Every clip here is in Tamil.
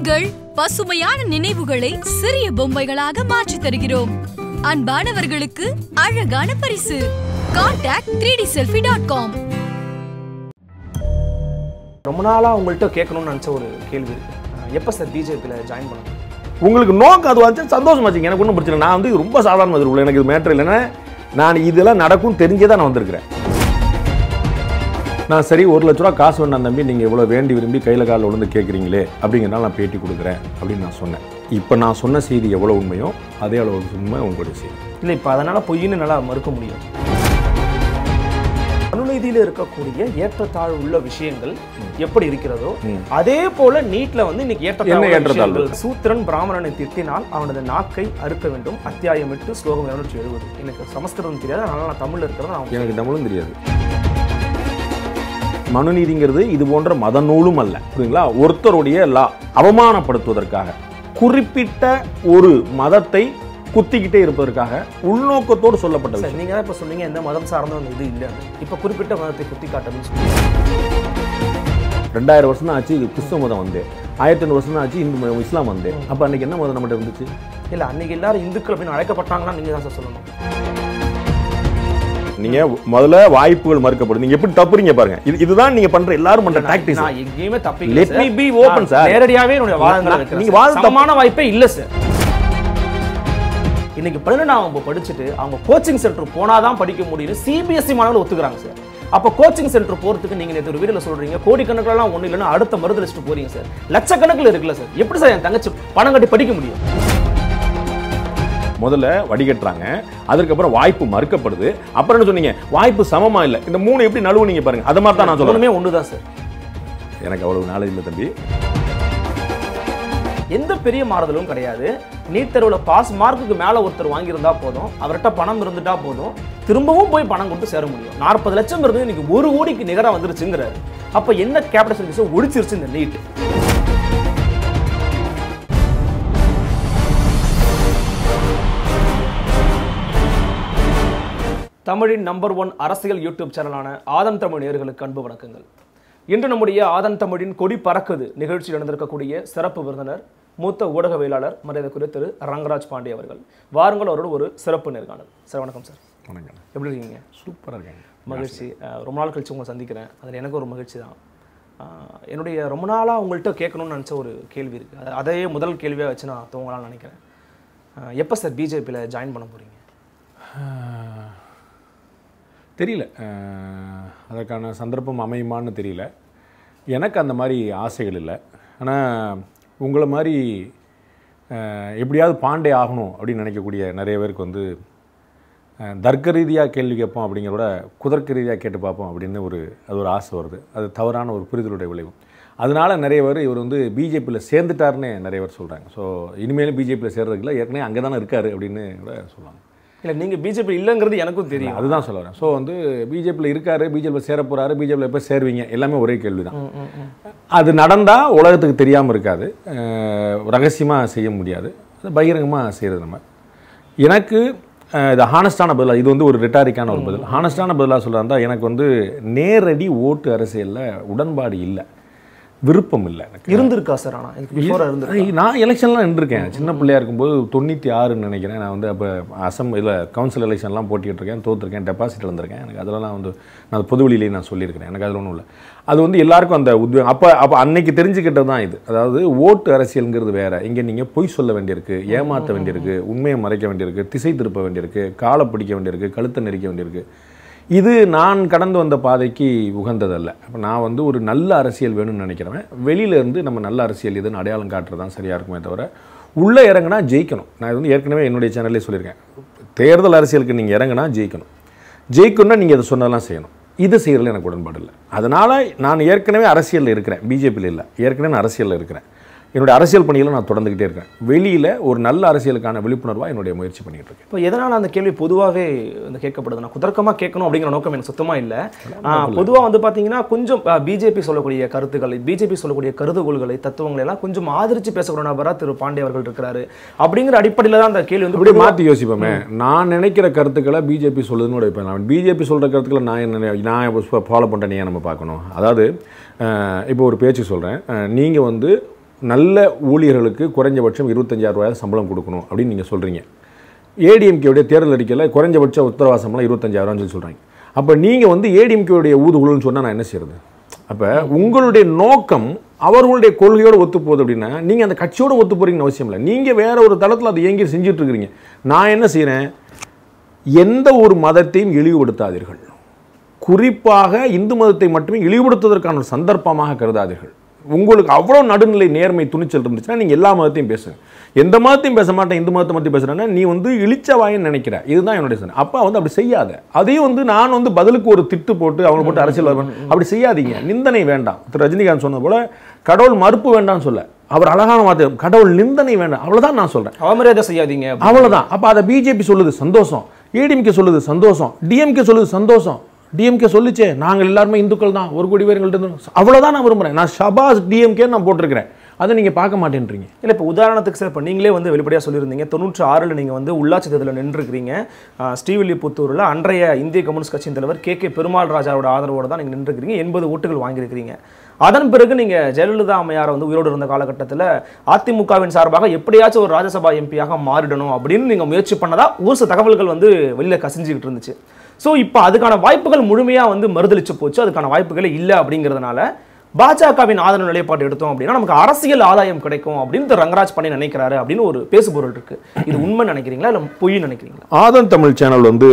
உங்கள் பசுமையான நினைவுகளை சிறிய பொம்மைகளாக மாற்றி தருகிறோம் அன்பானவர்களுக்கு அழகான பரிசு contact three D selfie dot com ரொம்ப நாளாக உங்கள்கிட்ட கேட்கணும்னு நினச்ச ஒரு கேள்வி இருக்கு எப்போ சார் பிஜேபியில் ஜாயின் பண்ணணும் உங்களுக்கு நோக்கம் அது வந்து சந்தோஷமாச்சுங்க எனக்கு ஒன்றும் பிரச்சனை நான் வந்து ரொம்ப சாதாரண எனக்கு இது மேட்ரு இல்லைன்னா நான் இதெல்லாம் நடக்கும் தெரிஞ்சே தான் நான் வந்திருக்கிறேன் நான் சரி ஒரு லட்ச ரூபா காசு வேணாம் தம்பி நீங்கள் இவ்வளோ வேண்டி விரும்பி கையில் காலில் விழுந்து கேட்குறீங்களே அப்படிங்கிறதால நான் பேட்டி கொடுக்குறேன் அப்படின்னு நான் சொன்னேன் இப்போ நான் சொன்ன செய்தி எவ்வளோ உண்மையோ அதே அளவு உண்மை உங்களுடைய செய்தி இல்லை இப்போ அதனால் பொய்ன்னு நல்லா மறுக்க முடியும் அனுநீதியில் இருக்கக்கூடிய ஏற்றத்தாழ் உள்ள விஷயங்கள் எப்படி இருக்கிறதோ அதே போல நீட்ல வந்து இன்னைக்கு ஏற்றத்தாழ் சூத்திரன் பிராமணனை திட்டினால் அவனது நாக்கை அறுக்க வேண்டும் அத்தியாயம் எட்டு ஸ்லோகம் இருநூற்றி எழுபது எனக்கு சமஸ்கிருதம் தெரியாது அதனால நான் தமிழ்ல இருக்கிறத எனக்கு தமிழும் தெரியாது மனுநீதிங்கிறது இது போன்ற மத நூலும் அல்ல புரியுங்களா ஒருத்தருடைய லா அவமானப்படுத்துவதற்காக குறிப்பிட்ட ஒரு மதத்தை குத்திக்கிட்டே இருப்பதற்காக உள்நோக்கத்தோடு சொல்லப்பட்டது நீங்க தான் இப்போ சொன்னீங்க எந்த மதம் சார்ந்த இது இல்லை இப்போ குறிப்பிட்ட மதத்தை குத்தி காட்டணும்னு சொன்னீங்க ரெண்டாயிரம் வருஷம் தான் ஆச்சு கிறிஸ்துவ மதம் வந்து ஆயிரத்தி ஐநூறு வருஷம் தான் ஆச்சு இந்து மதம் இஸ்லாம் வந்து அப்போ அன்றைக்கி என்ன மதம் நம்மகிட்ட இருந்துச்சு இல்லை அன்றைக்கி எல்லாரும் இந்துக்கள் அப்படின்னு அழைக்கப்பட்டாங்கன்னா நீங்கள் தான் சார் சொல்லணும் நீங்க முதல்ல வாய்ப்புகள் மறுக்கப்படும் நீங்க எப்படி தப்புறீங்க பாருங்க இது இதுதான் நீங்க பண்ற எல்லாரும் பண்ற டாக்டிக்ஸ் நான் எங்கேயுமே தப்பிக்கல let me be open sir நேரடியாவே என்னுடைய வாதங்கள் நீங்கள் வாதம் தப்பான வாய்ப்பே இல்ல சார் இன்னைக்கு பன்னெண்டாம் வகுப்பு படிச்சுட்டு அவங்க கோச்சிங் சென்டர் போனாதான் படிக்க முடியும்னு சிபிஎஸ்சி e மாணவர்கள் ஒத்துக்கிறாங்க சார் அப்ப கோச்சிங் சென்டர் போறதுக்கு நீங்க நேற்று ஒரு கோடி சொல்கிறீங்க எல்லாம் ஒண்ணு இல்லைன்னா அடுத்த மருந்து லிஸ்ட் போறீங்க சார் லட்சக்கணக்கில் இருக்குல்ல சார் எப்படி சார் என் தங்கச்சி பணம் கட்டி படிக்க முடியும் முதல்ல வடிகட்டுறாங்க அதுக்கப்புறம் வாய்ப்பு மறுக்கப்படுது அப்புறம் என்ன சொன்னீங்க வாய்ப்பு சமமா இல்லை இந்த மூணு எப்படி நீங்க பாருங்க அது மாதிரி தான் நான் சொல்லணுமே ஒன்று தான் சார் எனக்கு அவ்வளவு நாலேஜ் இல்லை தம்பி எந்த பெரிய மாறுதலும் கிடையாது நீட் தேர்வில் பாஸ் மார்க்குக்கு மேலே ஒருத்தர் வாங்கியிருந்தா போதும் அவர்கிட்ட பணம் இருந்துட்டா போதும் திரும்பவும் போய் பணம் கொண்டு சேர முடியும் நாற்பது லட்சம் இருந்து இன்னைக்கு ஒரு கோடிக்கு நிகராக வந்துருச்சுங்கிறாரு அப்போ என்ன கேபிடல் சர்வீஸை ஒழிச்சிருச்சு இந்த நீட் தமிழின் நம்பர் ஒன் அரசியல் யூடியூப் சேனலான ஆதன் தமிழ் நேர்களுக்கு அன்பு வணக்கங்கள் இன்று நம்முடைய ஆதன் தமிழின் கொடி பறக்குது நிகழ்ச்சியில் நடந்திருக்கக்கூடிய சிறப்பு விருந்தினர் மூத்த ஊடகவியலாளர் மரியாதைக்குரிய திரு ரங்கராஜ் பாண்டே அவர்கள் வாருங்கள் அவரோட ஒரு சிறப்பு நேர்காணல் சார் வணக்கம் சார் வணக்கம் எப்படி இருக்கீங்க சூப்பராக இருக்கீங்க மகிழ்ச்சி ரொம்ப நாள் கழிச்சு உங்களை சந்திக்கிறேன் அதில் எனக்கு ஒரு மகிழ்ச்சி தான் என்னுடைய ரொம்ப நாளாக உங்கள்கிட்ட கேட்கணும்னு நினச்ச ஒரு கேள்வி இருக்குது அதையே முதல் கேள்வியாக வச்சு நான் தூங்கலாம்னு நினைக்கிறேன் எப்போ சார் பிஜேபியில் ஜாயின் பண்ண போகிறீங்க தெரியல அதற்கான சந்தர்ப்பம் அமையுமான்னு தெரியல எனக்கு அந்த மாதிரி ஆசைகள் இல்லை ஆனால் உங்களை மாதிரி எப்படியாவது பாண்டே ஆகணும் அப்படின்னு நினைக்கக்கூடிய நிறைய பேருக்கு வந்து தர்க்க ரீதியாக கேள்வி கேட்போம் விட குதர்க்க ரீதியாக கேட்டு பார்ப்போம் அப்படின்னு ஒரு அது ஒரு ஆசை வருது அது தவறான ஒரு புரிதலுடைய விளைவு அதனால் நிறைய பேர் இவர் வந்து பிஜேபியில் சேர்ந்துட்டார்னு நிறைய பேர் சொல்கிறாங்க ஸோ இனிமேலும் பிஜேபியில் சேர்றதுக்கு இல்லை ஏற்கனவே அங்கே தானே இருக்கார் அப்படின்னு கூட சொல்லுவாங்க இல்லை நீங்கள் பிஜேபி இல்லைங்கிறது எனக்கும் தெரியும் அதுதான் சொல்ல வரேன் ஸோ வந்து பிஜேபியில் இருக்காரு பிஜேபியில் சேர போகிறாரு பிஜேபியில் எப்போ சேருவீங்க எல்லாமே ஒரே கேள்வி தான் அது நடந்தால் உலகத்துக்கு தெரியாமல் இருக்காது ரகசியமாக செய்ய முடியாது பகிரங்கமாக செய்கிறது நம்ம எனக்கு இது ஹானஸ்டான பதிலாக இது வந்து ஒரு ரிட்டாரிக்கான ஒரு பதில் ஹானஸ்டான பதிலாக சொல்கிறாங்க எனக்கு வந்து நேரடி ஓட்டு அரசியலில் உடன்பாடு இல்லை விருப்பம் இல்லை எனக்கு இருந்திருக்கா சார் ஆனால் எனக்கு நான் எலெக்ஷன்லாம் நின்றுருக்கேன் சின்ன பிள்ளையாக இருக்கும்போது தொண்ணூற்றி ஆறுன்னு நினைக்கிறேன் நான் வந்து அப்போ அசம் இதில் கவுன்சில் எலெக்ஷன்லாம் போட்டிகிட்டு இருக்கேன் தோற்றுருக்கேன் டெபாசிட் இருந்திருக்கேன் எனக்கு அதெல்லாம் நான் வந்து நான் பொது வழியிலேயே நான் சொல்லியிருக்கிறேன் எனக்கு அதில் ஒன்றும் இல்லை அது வந்து எல்லாருக்கும் அந்த உத்வேகம் அப்போ அப்போ அன்னைக்கு தெரிஞ்சுக்கிட்டது தான் இது அதாவது ஓட்டு அரசியலுங்கிறது வேறு இங்கே நீங்கள் பொய் சொல்ல வேண்டியிருக்கு ஏமாற்ற வேண்டியிருக்கு உண்மையை மறைக்க வேண்டியிருக்கு திசை திருப்ப வேண்டியிருக்கு காலை பிடிக்க வேண்டியிருக்கு கழுத்தை நெரிக்க வேண்டியிருக்கு இது நான் கடந்து வந்த பாதைக்கு உகந்ததல்ல இப்போ நான் வந்து ஒரு நல்ல அரசியல் வேணும்னு நினைக்கிறேன் வெளியிலேருந்து நம்ம நல்ல அரசியல் இதுன்னு அடையாளம் காட்டுறது தான் சரியாக இருக்குமே தவிர உள்ளே இறங்கினா ஜெயிக்கணும் நான் இது வந்து ஏற்கனவே என்னுடைய சேனல்லே சொல்லியிருக்கேன் தேர்தல் அரசியலுக்கு நீங்கள் இறங்கினா ஜெயிக்கணும் ஜெயிக்கணும்னா நீங்கள் இதை சொன்னதெல்லாம் செய்யணும் இது செய்கிறதுல எனக்கு உடன்பாடு இல்லை அதனால் நான் ஏற்கனவே அரசியலில் இருக்கிறேன் பிஜேபியில் இல்லை ஏற்கனவே நான் அரசியலில் இருக்கிறேன் என்னுடைய அரசியல் பணியில் நான் தொடர்ந்துக்கிட்டே இருக்கேன் வெளியில் ஒரு நல்ல அரசியலுக்கான விழிப்புணர்வாக என்னுடைய முயற்சி பண்ணிகிட்டு இருக்கேன் இப்போ எதனால் அந்த கேள்வி பொதுவாகவே வந்து கேட்கப்படுதுன்னா குதர்க்கமாக கேட்கணும் அப்படிங்கிற நோக்கம் எனக்கு சுத்தமாக இல்லை பொதுவாக வந்து பார்த்தீங்கன்னா கொஞ்சம் பிஜேபி சொல்லக்கூடிய கருத்துக்கள் பிஜேபி சொல்லக்கூடிய கருதுகோள்களை தத்துவங்களை எல்லாம் கொஞ்சம் ஆதரித்து பேசக்கூடிய நபராக திரு பாண்டே அவர்கள் இருக்கிறாரு அப்படிங்கிற அடிப்படையில் தான் அந்த கேள்வி வந்து இப்படி மாற்றி யோசிப்போமே நான் நினைக்கிற கருத்துக்களை பிஜேபி சொல்லுதுன்னு வைப்பேன் பிஜேபி சொல்கிற கருத்துக்களை நான் என்ன நான் ஃபாலோ பண்ணுறேன் நம்ம பார்க்கணும் அதாவது இப்போ ஒரு பேச்சு சொல்கிறேன் நீங்கள் வந்து நல்ல ஊழியர்களுக்கு குறைஞ்சபட்சம் இருபத்தஞ்சாயிரரூபாயாவது சம்பளம் கொடுக்கணும் அப்படின்னு நீங்கள் சொல்கிறீங்க ஏடிஎம்கேவுடைய தேர்தல் அறிக்கையில் குறைஞ்சபட்ச உத்தரவாசம்லாம் இருபத்தஞ்சாயிரம்னு சொல்லி சொல்கிறாங்க அப்போ நீங்கள் வந்து ஏடிஎம்கேவுடைய ஊதுகுழுன்னு சொன்னால் நான் என்ன செய்யறது அப்போ உங்களுடைய நோக்கம் அவர்களுடைய கொள்கையோடு ஒத்து போகுது அப்படின்னா நீங்கள் அந்த கட்சியோடு ஒத்து போகிறீங்கன்னு அவசியம் இல்லை நீங்கள் வேறு ஒரு தளத்தில் அதை இயங்கி செஞ்சிட்ருக்கிறீங்க நான் என்ன செய்கிறேன் எந்த ஒரு மதத்தையும் இழிவுபடுத்தாதீர்கள் குறிப்பாக இந்து மதத்தை மட்டுமே இழிவுபடுத்துவதற்கான ஒரு சந்தர்ப்பமாக கருதாதீர்கள் உங்களுக்கு அவ்வளோ நடுநிலை நேர்மை துணிச்சல் இருந்துச்சுன்னா நீங்கள் எல்லா மதத்தையும் பேசுங்க எந்த மதத்தையும் பேச மாட்டேன் இந்து மதத்தை மட்டும் பேசுகிறேன்னா நீ வந்து இழிச்சவாயின்னு நினைக்கிற இதுதான் என்னுடைய சொன்ன அப்பா வந்து அப்படி செய்யாத அதையும் வந்து நான் வந்து பதிலுக்கு ஒரு திட்டு போட்டு அவங்க போட்டு அரசியல் அப்படி செய்யாதீங்க நிந்தனை வேண்டாம் திரு ரஜினிகாந்த் சொன்னது போல் கடவுள் மறுப்பு வேண்டாம்னு சொல்ல அவர் அழகான வார்த்தை கடவுள் நிந்தனை வேண்டாம் அவ்வளோதான் நான் சொல்கிறேன் அவமரியாதை செய்யாதீங்க அவ்வளோதான் அப்போ அதை பிஜேபி சொல்லுது சந்தோஷம் ஏடிஎம்கே சொல்லுது சந்தோஷம் டிஎம்கே சொல்லுது சந்தோஷம் டிஎம்கே சொல்லிச்சே நாங்கள் எல்லாருமே இந்துக்கள் தான் ஒரு கோடி பேர் எங்கள்கிட்ட அவ்வளோதான் நான் விரும்புகிறேன் நான் ஷபாஸ் டிஎம்கேன்னு நான் போட்டிருக்கிறேன் அதை நீங்கள் பார்க்க மாட்டேன்றீங்க இல்லை இப்போ உதாரணத்துக்கு சார் இப்போ நீங்களே வந்து வெளிப்படையாக சொல்லியிருந்தீங்க தொண்ணூற்றி ஆறில் நீங்கள் வந்து உள்ளாட்சி தேர்தலில் நின்றுருக்கிறீங்க ஸ்ரீவில்லிபுத்தூரில் அன்றைய இந்திய கம்யூனிஸ்ட் கட்சியின் தலைவர் கே கே பெருமாள் ராஜாவோட ஆதரவோடு தான் நீங்கள் நின்றுருக்கிறீங்க எண்பது ஓட்டுகள் வாங்கியிருக்கிறீங்க அதன் பிறகு நீங்கள் ஜெயலலிதா அம்மையாரை வந்து உயிரோடு இருந்த காலகட்டத்தில் அதிமுகவின் சார்பாக எப்படியாச்சும் ஒரு ராஜ்யசபா எம்பியாக மாறிடணும் அப்படின்னு நீங்கள் முயற்சி பண்ணதாக ஒரு சில தகவல்கள் வந்து வெளியில் கசிஞ்சிக்கிட்டு இருந்துச்சு ஸோ இப்போ அதுக்கான வாய்ப்புகள் முழுமையாக வந்து மறுதளிச்சு போச்சு அதுக்கான வாய்ப்புகளே இல்லை அப்படிங்கிறதுனால பாஜகவின் ஆதரவு நிலைப்பாடு எடுத்தோம் அப்படின்னா நமக்கு அரசியல் ஆதாயம் கிடைக்கும் அப்படின்னு ரங்கராஜ் பண்ணி நினைக்கிறாரு அப்படின்னு ஒரு பேசுபொருள் இருக்கு இது உண்மை நினைக்கிறீங்களா இல்லை பொய் நினைக்கிறீங்களா ஆதன் தமிழ் சேனல் வந்து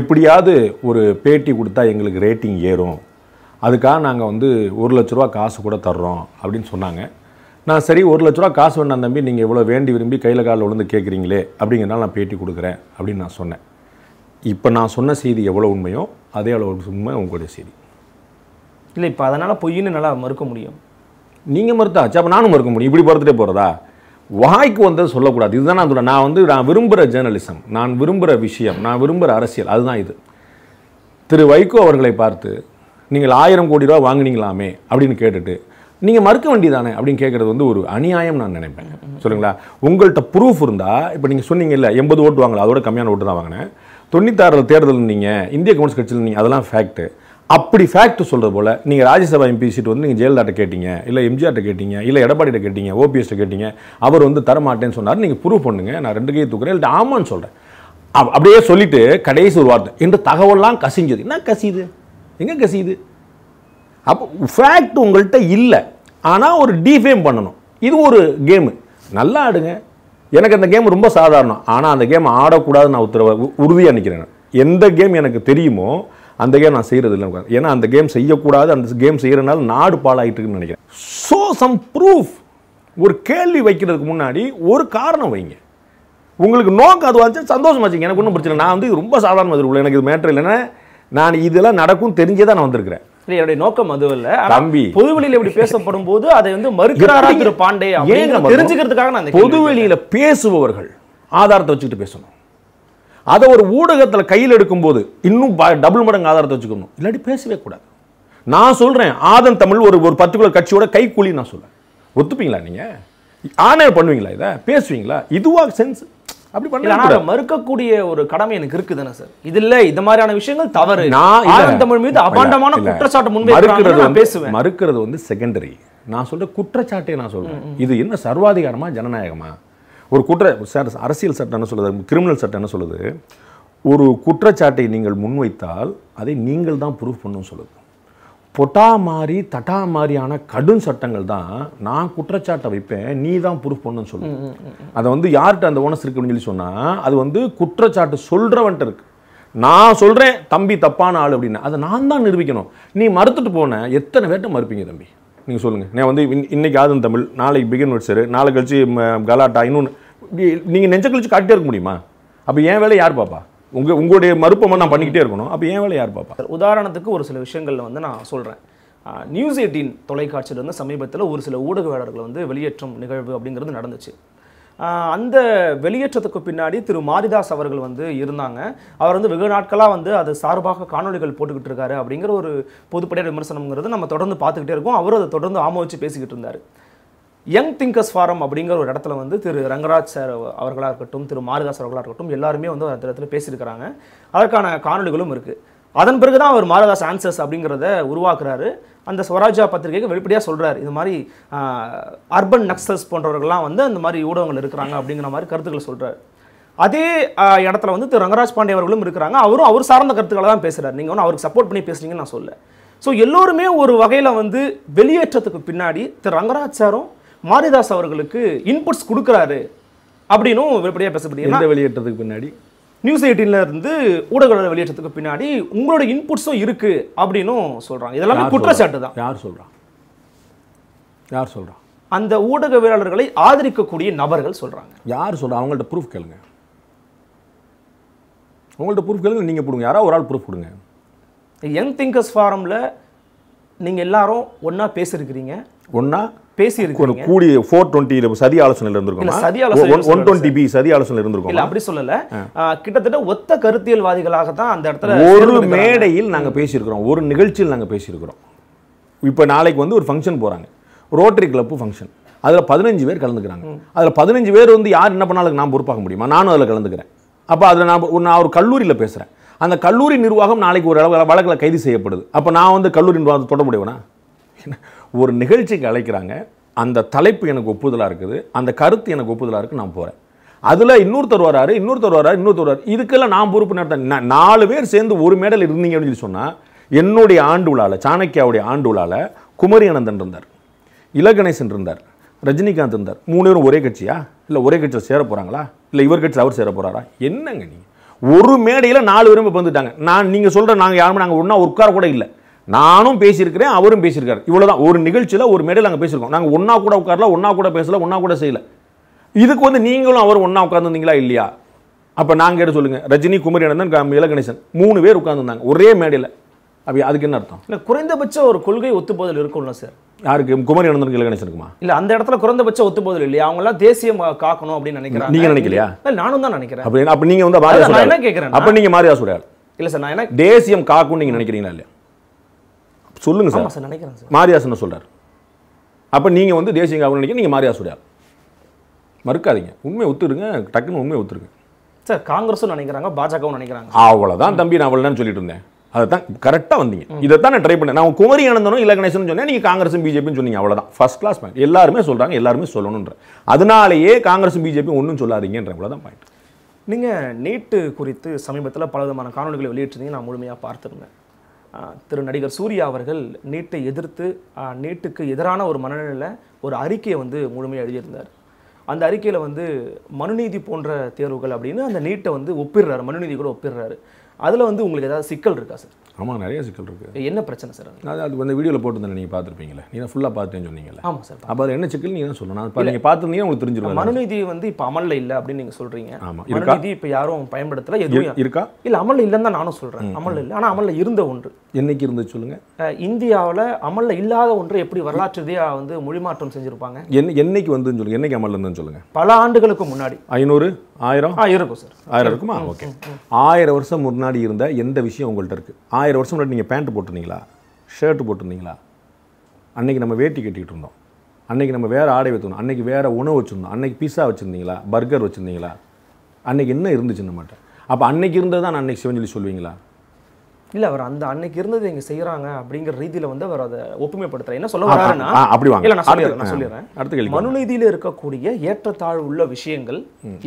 எப்படியாவது ஒரு பேட்டி கொடுத்தா எங்களுக்கு ரேட்டிங் ஏறும் அதுக்காக நாங்கள் வந்து ஒரு லட்ச ரூபா காசு கூட தர்றோம் அப்படின்னு சொன்னாங்க நான் சரி ஒரு லட்ச ரூபா காசு வேணாம் தம்பி நீங்கள் இவ்வளோ வேண்டி விரும்பி கையில் காலில் விழுந்து கேட்குறீங்களே அப்படிங்கிறனால நான் பேட்டி கொடுக்குறேன் அப்படின்னு நான் சொன்னேன் இப்போ நான் சொன்ன செய்தி எவ்வளோ உண்மையோ அதே அளவு உண்மை உங்களுடைய செய்தி இல்லை இப்போ அதனால் பொய்ன்னு நல்லா மறுக்க முடியும் நீங்கள் மறுத்தாச்சு அப்போ நானும் மறுக்க முடியும் இப்படி மறுத்துட்டே போகிறதா வாய்க்கு வந்தது சொல்லக்கூடாது இதுதான் நான் சொல்ல நான் வந்து நான் விரும்புகிற ஜேர்னலிசம் நான் விரும்புகிற விஷயம் நான் விரும்புகிற அரசியல் அதுதான் இது திரு வைகோ அவர்களை பார்த்து நீங்கள் ஆயிரம் கோடி ரூபா வாங்கினீங்களாமே அப்படின்னு கேட்டுட்டு நீங்கள் மறுக்க வேண்டியதானே அப்படின்னு கேட்குறது வந்து ஒரு அநியாயம் நான் நினைப்பேன் சொல்லுங்களா உங்கள்கிட்ட ப்ரூஃப் இருந்தால் இப்போ நீங்கள் சொன்னீங்க இல்லை எண்பது ஓட்டு வாங்கல அதோட கம்மியான ஓட்டு தான் வாங்கினேன் தொண்ணூத்தாறில் தேர்தல் நீங்கள் இந்திய கம்யூனிஸ்ட் கட்சியில் நீங்கள் அதெல்லாம் ஃபேக்ட்டு அப்படி ஃபேக்ட் சொல்கிறது போல் நீங்கள் ராஜ்யசபா எம்பி சீட் வந்து நீங்கள் ஜெயலலிதாட்ட கேட்டிங்க இல்லை எம்ஜிஆர்ட்ட கேட்டிங்க இல்லை எடப்பாடிட்ட கேட்டீங்க ஓபிஎஸ்ட்ட கேட்டிங்க அவர் வந்து தரமாட்டேன்னு சொன்னார் நீங்கள் ப்ரூவ் பண்ணுங்கள் நான் ரெண்டு கையை தூக்குறேன் இல்லை ஆமான்னு சொல்கிறேன் அப் அப்படியே சொல்லிட்டு கடைசி ஒரு வார்த்தை என்று தகவலாம் கசிஞ்சது என்ன கசியுது எங்கே கசியுது அப்போ ஃபேக்ட் உங்கள்கிட்ட இல்லை ஆனால் ஒரு டீஃபேம் பண்ணணும் இது ஒரு கேமு நல்லா ஆடுங்க எனக்கு அந்த கேம் ரொம்ப சாதாரணம் ஆனால் அந்த கேம் ஆடக்கூடாதுன்னு நான் உத்தரவை உறுதியாக நிற்கிறேன் எந்த கேம் எனக்கு தெரியுமோ அந்த கேம் நான் செய்கிறது இல்லை ஏன்னா அந்த கேம் செய்யக்கூடாது அந்த கேம் செய்கிறனால நாடு பாலாகிட்டு இருக்குன்னு நினைக்கிறேன் ஸோ சம் ப்ரூஃப் ஒரு கேள்வி வைக்கிறதுக்கு முன்னாடி ஒரு காரணம் வைங்க உங்களுக்கு நோக்கம் அது வந்துச்சு வச்சுங்க எனக்கு ஒன்றும் பிரச்சனை நான் வந்து இது ரொம்ப சாதாரணமாக இருக்கு எனக்கு இது மேட்ரு இல்லைன்னா நான் இதெல்லாம் நடக்கும் தெரிஞ்சே தான் நான் வந்திருக்கிறேன் நோக்கம் பேசப்படும் போது ஆதாரத்தை பேசணும் ஒரு இன்னும் டபுள் மடங்கு ஆதாரத்தை வச்சுக்கணும் இல்லாட்டி பேசவே கூடாது நான் ஆதன் தமிழ் ஒரு ஒரு கட்சியோட நான் ஒத்துப்பீங்களா நீங்க ஆனர் பண்ணுவீங்களா இதை பேசுவீங்களா இதுவாக சென்ஸ் அப்படி பண்ணல மறுக்கக்கூடிய ஒரு கடமை எனக்கு இருக்குதுன்னு சார் இது இல்ல இந்த மாதிரியான விஷயங்கள் தவறு நான் தமிழ் மீது அபாண்டமான குற்றச்சாட்டு முன்வைக்கிறது பேசுவேன் மறுக்கிறது வந்து செகண்டரி நான் சொல்ற குற்றச்சாட்டை நான் சொல்றேன் இது என்ன சர்வாதிகாரமா ஜனநாயகமா ஒரு குற்ற சார் அரசியல் சட்டம் என்ன சொல்லுது கிரிமினல் சட்டம் என்ன சொல்லுது ஒரு குற்றச்சாட்டை நீங்கள் முன்வைத்தால் அதை நீங்கள் தான் ப்ரூஃப் பண்ணணும் சொல்லுது பொட்டா மாதிரி தட்டா மாதிரியான கடும் சட்டங்கள் தான் நான் குற்றச்சாட்டை வைப்பேன் நீ தான் ப்ரூஃப் பண்ணுன்னு சொல்லுவேன் அதை வந்து யார்கிட்ட அந்த ஓனஸ் இருக்குன்னு சொல்லி சொன்னால் அது வந்து குற்றச்சாட்டு சொல்கிறவன்ட்டு இருக்கு நான் சொல்கிறேன் தம்பி தப்பான ஆள் அப்படின்னு அதை நான் தான் நிரூபிக்கணும் நீ மறுத்துட்டு போன எத்தனை பேர்ட்ட மறுப்பீங்க தம்பி நீங்கள் சொல்லுங்கள் நான் வந்து இன்னைக்கு ஆதன் தமிழ் நாளைக்கு பிகின் வெட்ஸரு நாளை கழிச்சு கலாட்டா இன்னொன்று நீங்கள் நெஞ்ச கழிச்சு காட்டிட்டே இருக்க முடியுமா அப்போ என் வேலை யார் பாப்பா உங்கள் உங்களுடைய மறுப்பமாக நான் பண்ணிக்கிட்டே இருக்கணும் அப்போ ஏன் வேலை யார் பார்ப்பா உதாரணத்துக்கு ஒரு சில விஷயங்களில் வந்து நான் சொல்கிறேன் நியூஸ் எயிட்டீன் தொலைக்காட்சியில் வந்து சமீபத்தில் ஒரு சில ஊடகவியலாளர்களை வந்து வெளியேற்றும் நிகழ்வு அப்படிங்கிறது நடந்துச்சு அந்த வெளியேற்றத்துக்கு பின்னாடி திரு மாரிதாஸ் அவர்கள் வந்து இருந்தாங்க அவர் வந்து வெகு நாட்களாக வந்து அது சார்பாக காணொலிகள் போட்டுக்கிட்டு இருக்காரு அப்படிங்கிற ஒரு பொதுப்படையான விமர்சனங்கிறது நம்ம தொடர்ந்து பார்த்துக்கிட்டே இருக்கோம் அவர் அதை தொடர்ந்து ஆமோதிச்சு பேசிக்கிட்டு இருந்தார் யங் திங்கர்ஸ் ஃபாரம் அப்படிங்கிற ஒரு இடத்துல வந்து திரு ரங்கராஜ் சார் அவர்களாக இருக்கட்டும் திரு மாரதாஸ் அவர்களாக இருக்கட்டும் எல்லாருமே வந்து அந்த இடத்துல பேசியிருக்கிறாங்க அதற்கான காணொலிகளும் இருக்குது அதன் பிறகு தான் அவர் மாரதாஸ் ஆன்சர்ஸ் அப்படிங்கிறத உருவாக்குறாரு அந்த ஸ்வராஜா பத்திரிகைக்கு வெளிப்படையாக சொல்கிறார் இது மாதிரி அர்பன் நக்சல்ஸ் போன்றவர்கள்லாம் வந்து அந்த மாதிரி ஊடகங்கள் இருக்கிறாங்க அப்படிங்கிற மாதிரி கருத்துக்களை சொல்கிறார் அதே இடத்துல வந்து திரு ரங்கராஜ் பாண்டே அவர்களும் இருக்கிறாங்க அவரும் அவர் சார்ந்த கருத்துக்களை தான் பேசுகிறார் நீங்கள் ஒன்று அவருக்கு சப்போர்ட் பண்ணி பேசுகிறீங்கன்னு நான் சொல்ல ஸோ எல்லோருமே ஒரு வகையில் வந்து வெளியேற்றத்துக்கு பின்னாடி திரு ரங்கராஜ் சாரும் மாரிதாஸ் அவர்களுக்கு இன்புட்ஸ் கொடுக்குறாரு அப்படின்னும் வெளிப்படையாக பேசப்படுகிறது வெளியேற்றதுக்கு பின்னாடி நியூஸ் எயிட்டீனில் இருந்து ஊடக வெளியேற்றத்துக்கு பின்னாடி உங்களோட இன்புட்ஸும் இருக்கு அப்படின்னும் சொல்கிறாங்க இதெல்லாம் குற்றச்சாட்டு தான் யார் சொல்றான் யார் சொல்றான் அந்த ஊடகவியலாளர்களை ஆதரிக்கக்கூடிய நபர்கள் சொல்றாங்க யார் சொல்றா அவங்கள்ட்ட ப்ரூஃப் கேளுங்க உங்கள்ட்ட ப்ரூஃப் கேளுங்க நீங்கள் கொடுங்க யாராவது ஒரு ஆள் ப்ரூஃப் கொடுங்க யங் திங்கர்ஸ் ஃபாரமில் நீங்கள் எல்லாரும் ஒன்றா பேசியிருக்கிறீங்க ஒன்றா பேசியிருக்கு கூடிய ஃபோர் டுவெண்ட்டியில் சதி ஆலோசனையில் இருந்திருக்கும் சதி ஆலோசனை ஒன் டுவெண்ட்டி பி சதி ஆலோசனையில் இருந்திருக்கோம் இல்லை அப்படி சொல்லல கிட்டத்தட்ட ஒத்த கருத்தியல்வாதிகளாக தான் அந்த இடத்துல ஒரு மேடையில் நாங்கள் பேசியிருக்கிறோம் ஒரு நிகழ்ச்சியில் நாங்கள் பேசியிருக்கிறோம் இப்போ நாளைக்கு வந்து ஒரு ஃபங்க்ஷன் போகிறாங்க ரோட்டரி கிளப்பு ஃபங்க்ஷன் அதில் பதினஞ்சு பேர் கலந்துக்கிறாங்க அதில் பதினஞ்சு பேர் வந்து யார் என்ன பண்ணாலும் நான் பொறுப்பாக முடியுமா நானும் அதில் கலந்துக்கிறேன் அப்போ அதில் நான் நான் ஒரு கல்லூரியில் பேசுகிறேன் அந்த கல்லூரி நிர்வாகம் நாளைக்கு ஒரு வழக்கில் கைது செய்யப்படுது அப்போ நான் வந்து கல்லூரி நிர்வாகத்தை தொடர்புடையவனா ஒரு நிகழ்ச்சிக்கு அழைக்கிறாங்க அந்த தலைப்பு எனக்கு ஒப்புதலாக இருக்குது அந்த கருத்து எனக்கு ஒப்புதலாக இருக்குது நான் போகிறேன் அதில் இன்னொருத்தர் வராரு இன்னொருத்தர் வராரு இன்னொருத்தர் வராரு இதுக்கெல்லாம் நான் பொறுப்பு நான் நாலு பேர் சேர்ந்து ஒரு மேடல் இருந்தீங்க அப்படின்னு சொல்லி சொன்னால் என்னுடைய ஆண்டு உலால சாணக்கியாவுடைய ஆண்டு விழாவில் குமரி ஆனந்தன் இருந்தார் இலகணேசன் இருந்தார் ரஜினிகாந்த் இருந்தார் மூணு பேரும் ஒரே கட்சியா இல்லை ஒரே கட்சியில் சேர போகிறாங்களா இல்லை இவர் கட்சியில் அவர் சேர போகிறாரா என்னங்க நீங்கள் ஒரு மேடையில் நாலு பேரும் இப்போ வந்துட்டாங்க நான் நீங்கள் சொல்கிற நாங்கள் யாருமே நாங்கள் ஒன்றா உட்கார கூட இல்லை நானும் பேசியிருக்கிறேன் அவரும் பேசியிருக்காரு இவ்வளோதான் ஒரு நிகழ்ச்சியில் ஒரு மேடையில் நாங்கள் பேசியிருக்கோம் நாங்கள் ஒன்றா கூட உட்காரல ஒன்றா கூட பேசலை ஒன்றா கூட செய்யலை இதுக்கு வந்து நீங்களும் அவர் ஒன்றா உட்காந்துருந்தீங்களா இல்லையா அப்போ நாங்கள் கேட்டு சொல்லுங்கள் ரஜினி குமரி அனந்தன் இல கணேசன் மூணு பேர் உட்காந்துருந்தாங்க ஒரே மேடையில் அப்படி அதுக்கு என்ன அர்த்தம் இல்லை குறைந்தபட்ச ஒரு கொள்கை ஒத்துப்போதல் இருக்கும்ல சார் யாருக்கு குமரி அனந்தன் இல இருக்குமா இல்லை அந்த இடத்துல குறைந்தபட்ச ஒத்துப்போதல் இல்லையா அவங்களாம் தேசியம் காக்கணும் அப்படின்னு நினைக்கிறேன் நீங்கள் நினைக்கலையா இல்லை நானும் தான் நினைக்கிறேன் அப்படி அப்போ நீங்கள் வந்து பாரதியா என்ன கேட்குறேன் அப்போ நீங்கள் மாதிரியா சொல்கிறார் இல்லை சார் நான் என்ன தேசியம் காக்கும்னு நீங்கள் நினைக்கிறீங்களா இல்லையா சொல்லுங்க சார் நினைக்கிறேன் சார் மாரியாசுன்னு சொல்கிறார் அப்போ நீங்கள் வந்து தேசியங்காவும் நினைக்கிறீங்க நீங்கள் மாரியாசுடையார் மறுக்காதீங்க உண்மையை ஒத்துருங்க டக்குன்னு உண்மையை ஒத்துருங்க சார் காங்கிரஸும் நினைக்கிறாங்க பாஜகவும் நினைக்கிறாங்க அவ்வளவுதான் தம்பி நான் அவ்வளோதான் சொல்லிட்டு இருந்தேன் அதை தான் கரெக்டாக வந்தீங்க இதை தான் நான் ட்ரை பண்ணேன் நான் குமரி ஆனந்தனும் இல்லை கணேசன் சொன்னேன் நீங்கள் காங்கிரஸும் பிஜேபியும் சொன்னீங்க அவ்வளோதான் ஃபஸ்ட் கிளாஸ் பாயிண்ட் எல்லாருமே சொல்கிறாங்க எல்லாருமே சொல்லணுன்ற அதனாலேயே காங்கிரஸும் பிஜேபி ஒன்றும் சொல்லாதீங்கன்ற அவ்வளோதான் பாயிண்ட் நீங்கள் நீட்டு குறித்து சமீபத்தில் பல விதமான காணொலிகளை வெளியிட்டிருந்தீங்க நான் முழுமையாக பார்த்துருந்தேன் திரு நடிகர் சூர்யா அவர்கள் நீட்டை எதிர்த்து நீட்டுக்கு எதிரான ஒரு மனநிலையில் ஒரு அறிக்கையை வந்து முழுமையாக எழுதியிருந்தார் அந்த அறிக்கையில் வந்து மனுநீதி போன்ற தேர்வுகள் அப்படின்னு அந்த நீட்டை வந்து ஒப்பிடுறாரு மனுநீதி கூட ஒப்பிடுறாரு அதில் வந்து உங்களுக்கு ஏதாவது சிக்கல் இருக்கா சார் ஆமாம் நிறைய சிக்கல் இருக்குது என்ன பிரச்சனை சார் அது அது அந்த வீடியோவில் போட்டுருந்தேன் நீங்கள் பார்த்துருப்பீங்களே நீங்கள் ஃபுல்லாக பார்த்தேன்னு சொன்னீங்க ஆமாம் சார் அப்போ அது என்ன சிக்கல் நீங்கள் சொல்லணும் இப்போ நீங்கள் பார்த்துருந்தீங்க உங்களுக்கு தெரிஞ்சிருக்கும் மனுநீதி வந்து இப்போ அமலில் இல்லை அப்படின்னு நீங்கள் சொல்கிறீங்க ஆமாம் மனுநீதி இப்போ யாரும் பயன்படுத்தல எதுவும் இருக்கா இல்லை அமலில் இல்லைன்னு தான் நானும் சொல்கிறேன் அமலில் இல்லை ஆனால் அமலில் இருந்த ஒன்று என்னைக்கு இருந்தது சொல்லுங்க இந்தியாவில் அமலில் இல்லாத ஒன்று எப்படி வரலாற்று ரீதியாக வந்து மொழிமாற்றம் செஞ்சுருப்பாங்க என்ன என்னைக்கு வந்துன்னு சொல்லுங்கள் என்னைக்கு அமலில் இருந்துன்னு சொல்லுங்கள் பல ஆண்டுகளுக்கு முன்னாடி ஐநூறு ஆயிரம் ஆயிரம் இருக்கும் சார் ஆயிரம் இருக்குமா ஓகே ஆயிரம் வருஷம் முன்னாடி இருந்த எந்த விஷயம் உங்கள்கிட்ட இருக்குது ஆயிரம் வருஷம் முன்னாடி நீங்கள் பேண்ட் போட்டிருந்தீங்களா ஷர்ட் போட்டிருந்தீங்களா அன்றைக்கி நம்ம வேட்டி கட்டிக்கிட்டு இருந்தோம் அன்றைக்கி நம்ம வேறு ஆடை வைத்தணும் அன்றைக்கி வேறு உணவு வச்சுருந்தோம் அன்றைக்கி பீஸா வச்சுருந்தீங்களா பர்கர் வச்சுருந்தீங்களா அன்றைக்கி என்ன இருந்துச்சுன்னு மாட்டேன் அப்போ அன்றைக்கி இருந்தது தான் அன்றைக்கி சிவஞ்சொல்லி சொல்லுவீங்களா இல்லை அவர் அந்த அன்னைக்கு இருந்தது இங்கே செய்கிறாங்க அப்படிங்கிற ரீதியில் வந்து அவர் அதை ஒப்புமைப்படுத்துறாரு என்ன சொல்ல வராருன்னா அப்படி வாங்க நான் சொல்லிடுறேன் நான் சொல்லிடுறேன் அடுத்த கேள்வி மனுநீதியில் இருக்கக்கூடிய ஏற்றத்தாழ் உள்ள விஷயங்கள்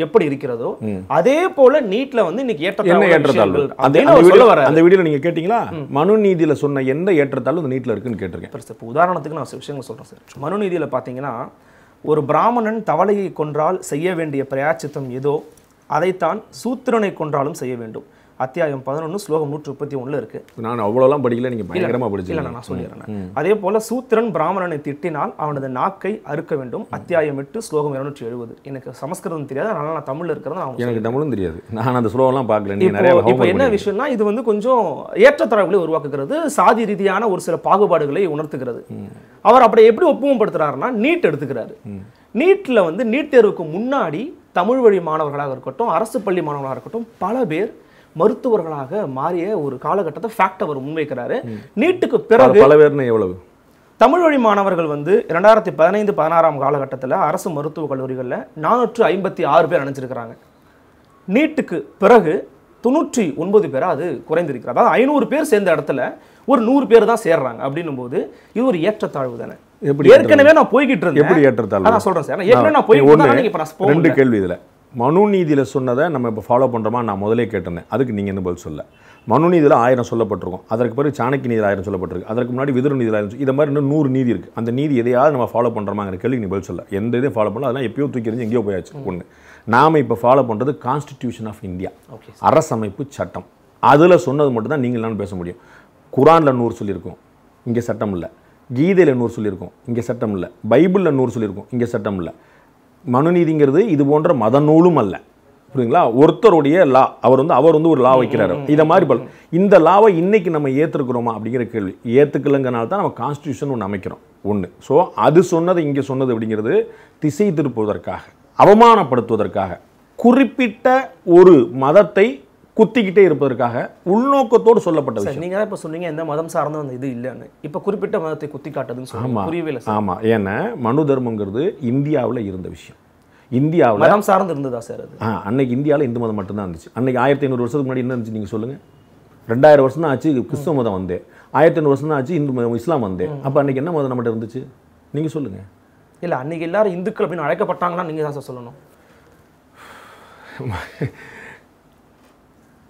எப்படி இருக்கிறதோ அதே போல நீட்டில் வந்து இன்னைக்கு ஏற்றத்தாழ் ஏற்றத்தாழ்வு சொல்ல வர அந்த வீடியோவில் நீங்கள் கேட்டிங்களா மனுநீதியில் சொன்ன எந்த ஏற்றத்தாழ்வு அந்த நீட்டில் இருக்குன்னு கேட்டிருக்கேன் இப்போ உதாரணத்துக்கு நான் விஷயங்கள் சொல்கிறேன் சார் மனுநீதியில் பார்த்தீங்கன்னா ஒரு பிராமணன் தவளையை கொன்றால் செய்ய வேண்டிய பிரயாச்சித்தம் ஏதோ அதைத்தான் சூத்திரனை கொன்றாலும் செய்ய வேண்டும் அத்தியாயம் பதினொன்று ஸ்லோகம் நூற்றி முப்பத்தி ஒன்றில் இருக்குது நான் அவ்வளோலாம் படிக்கல நீங்கள் பயங்கரமாக படிச்சு நான் சொல்லிடுறேன் அதே போல் சூத்திரன் பிராமணனை திட்டினால் அவனது நாக்கை அறுக்க வேண்டும் அத்தியாயம் எட்டு ஸ்லோகம் இருநூற்றி எழுபது எனக்கு சமஸ்கிருதம் தெரியாது அதனால் நான் தமிழில் இருக்கிறத எனக்கு தமிழும் தெரியாது நான் அந்த ஸ்லோகம்லாம் பார்க்கல நிறைய இப்போ என்ன விஷயம்னா இது வந்து கொஞ்சம் ஏற்றத்தாழ்வுகளை உருவாக்குகிறது சாதி ரீதியான ஒரு சில பாகுபாடுகளை உணர்த்துகிறது அவர் அப்படி எப்படி ஒப்புமப்படுத்துறாருன்னா நீட் எடுத்துக்கிறாரு நீட்டில் வந்து நீட் தேர்வுக்கு முன்னாடி தமிழ் வழி மாணவர்களாக இருக்கட்டும் அரசு பள்ளி மாணவர்களாக இருக்கட்டும் பல பேர் மருத்துவர்களாக மாறிய ஒரு காலகட்டத்தை ஃபேக்ட் அவர் முன்வைக்கிறாரு நீட்டுக்கு பிறகு பல பேர்னு எவ்வளவு தமிழ் வழி மாணவர்கள் வந்து இரண்டாயிரத்தி பதினைந்து பதினாறாம் காலகட்டத்தில் அரசு மருத்துவக் கல்லூரிகளில் நானூற்று ஐம்பத்தி ஆறு பேர் அணைஞ்சிருக்கிறாங்க நீட்டுக்கு பிறகு தொண்ணூற்றி ஒன்பது பேர் அது குறைந்திருக்கிறது அதாவது ஐநூறு பேர் சேர்ந்த இடத்துல ஒரு நூறு பேர் தான் சேர்றாங்க அப்படின்னும் போது இது ஒரு ஏற்றத்தாழ்வு தானே ஏற்கனவே நான் போய்கிட்டு இருந்தேன் எப்படி ஏற்றத்தாழ்வு நான் சொல்றேன் சார் ஏற்கனவே நான் போய் இப்போ நான் ரெண்டு கேள்வி இதில் மனுநீதியில் சொன்னதை நம்ம இப்போ ஃபாலோ பண்ணுறோமா நான் முதலே கேட்டிருந்தேன் அதுக்கு நீங்கள் என்ன பதில் சொல்ல மனுநீதியில் ஆயிரம் சொல்லப்பட்டிருக்கும் அதற்கு பிறகு சாணக்கிய நீதியில் ஆயிரம் சொல்லப்பட்டிருக்கு அதற்கு முன்னாடி விதிர நீதியில் ஆயிரம் இதை மாதிரி இன்னும் நூறு நீதி இருக்குது அந்த நீதி எதையாவது நம்ம ஃபாலோ பண்ணுறோமாங்கிற கேள்விக்கு நீ பதில் சொல்ல எந்த இதையும் ஃபாலோ பண்ணலாம் அதெல்லாம் எப்பயோ தூக்கி எறிஞ்சு எங்கேயோ போயாச்சு ஒன்று நாம் இப்போ ஃபாலோ பண்ணுறது கான்ஸ்டிடியூஷன் ஆஃப் இந்தியா அரசமைப்பு சட்டம் அதில் சொன்னது மட்டும்தான் நீங்கள் பேச முடியும் குரானில் நூறு சொல்லியிருக்கோம் இங்கே சட்டம் இல்லை கீதையில் நூறு சொல்லியிருக்கோம் இங்கே சட்டம் இல்லை பைபிளில் நூறு சொல்லியிருக்கோம் இங்கே சட்டம் இல்லை மனுநீதிங்கிறது இது போன்ற மத நூலும் அல்ல புரியுங்களா ஒருத்தருடைய லா அவர் வந்து அவர் வந்து ஒரு லா வைக்கிறாரு இதை மாதிரி பல இந்த லாவை இன்னைக்கு நம்ம ஏற்றுக்கிறோமா அப்படிங்கிற கேள்வி ஏற்றுக்கலங்கனால தான் நம்ம கான்ஸ்டியூஷன் ஒன்று அமைக்கிறோம் ஒன்று ஸோ அது சொன்னது இங்கே சொன்னது அப்படிங்கிறது திசை திருப்புவதற்காக அவமானப்படுத்துவதற்காக குறிப்பிட்ட ஒரு மதத்தை குத்திக்கிட்டே இருப்பதற்காக உள்நோக்கத்தோடு சொல்லப்பட்ட விஷயம் நீங்க தான் சொன்னீங்க எந்த மதம் சார்ந்த அந்த இது இல்லைன்னு இப்போ குறிப்பிட்ட மதத்தை குத்தி காட்டதுன்னு சொல்லுவாங்க ஆமா ஏன்னா மனு தர்மங்கிறது இந்தியாவில் இருந்த விஷயம் இந்தியாவில் மதம் சார்ந்து இருந்ததா சார் அது அன்னைக்கு இந்தியாவில் இந்து மதம் மட்டும்தான் இருந்துச்சு அன்னைக்கு ஆயிரத்தி ஐநூறு வருஷத்துக்கு முன்னாடி என்ன இருந்துச்சு நீங்கள் சொல்லுங்கள் ரெண்டாயிரம் வருஷம் தான் ஆச்சு கிறிஸ்தவ மதம் வந்தேன் ஆயிரத்தி ஐநூறு வருஷம் தான் ஆச்சு இந்து மதம் இஸ்லாம் வந்தேன் அப்போ அன்னைக்கு என்ன மதம் நம்மகிட்ட இருந்துச்சு நீங்கள் சொல்லுங்கள் இல்லை அன்னைக்கு எல்லாரும் இந்துக்கள் அப்படின்னு அழைக்கப்பட்டாங்களான்னு நீங்கள் தான் சார் சொல்லணும்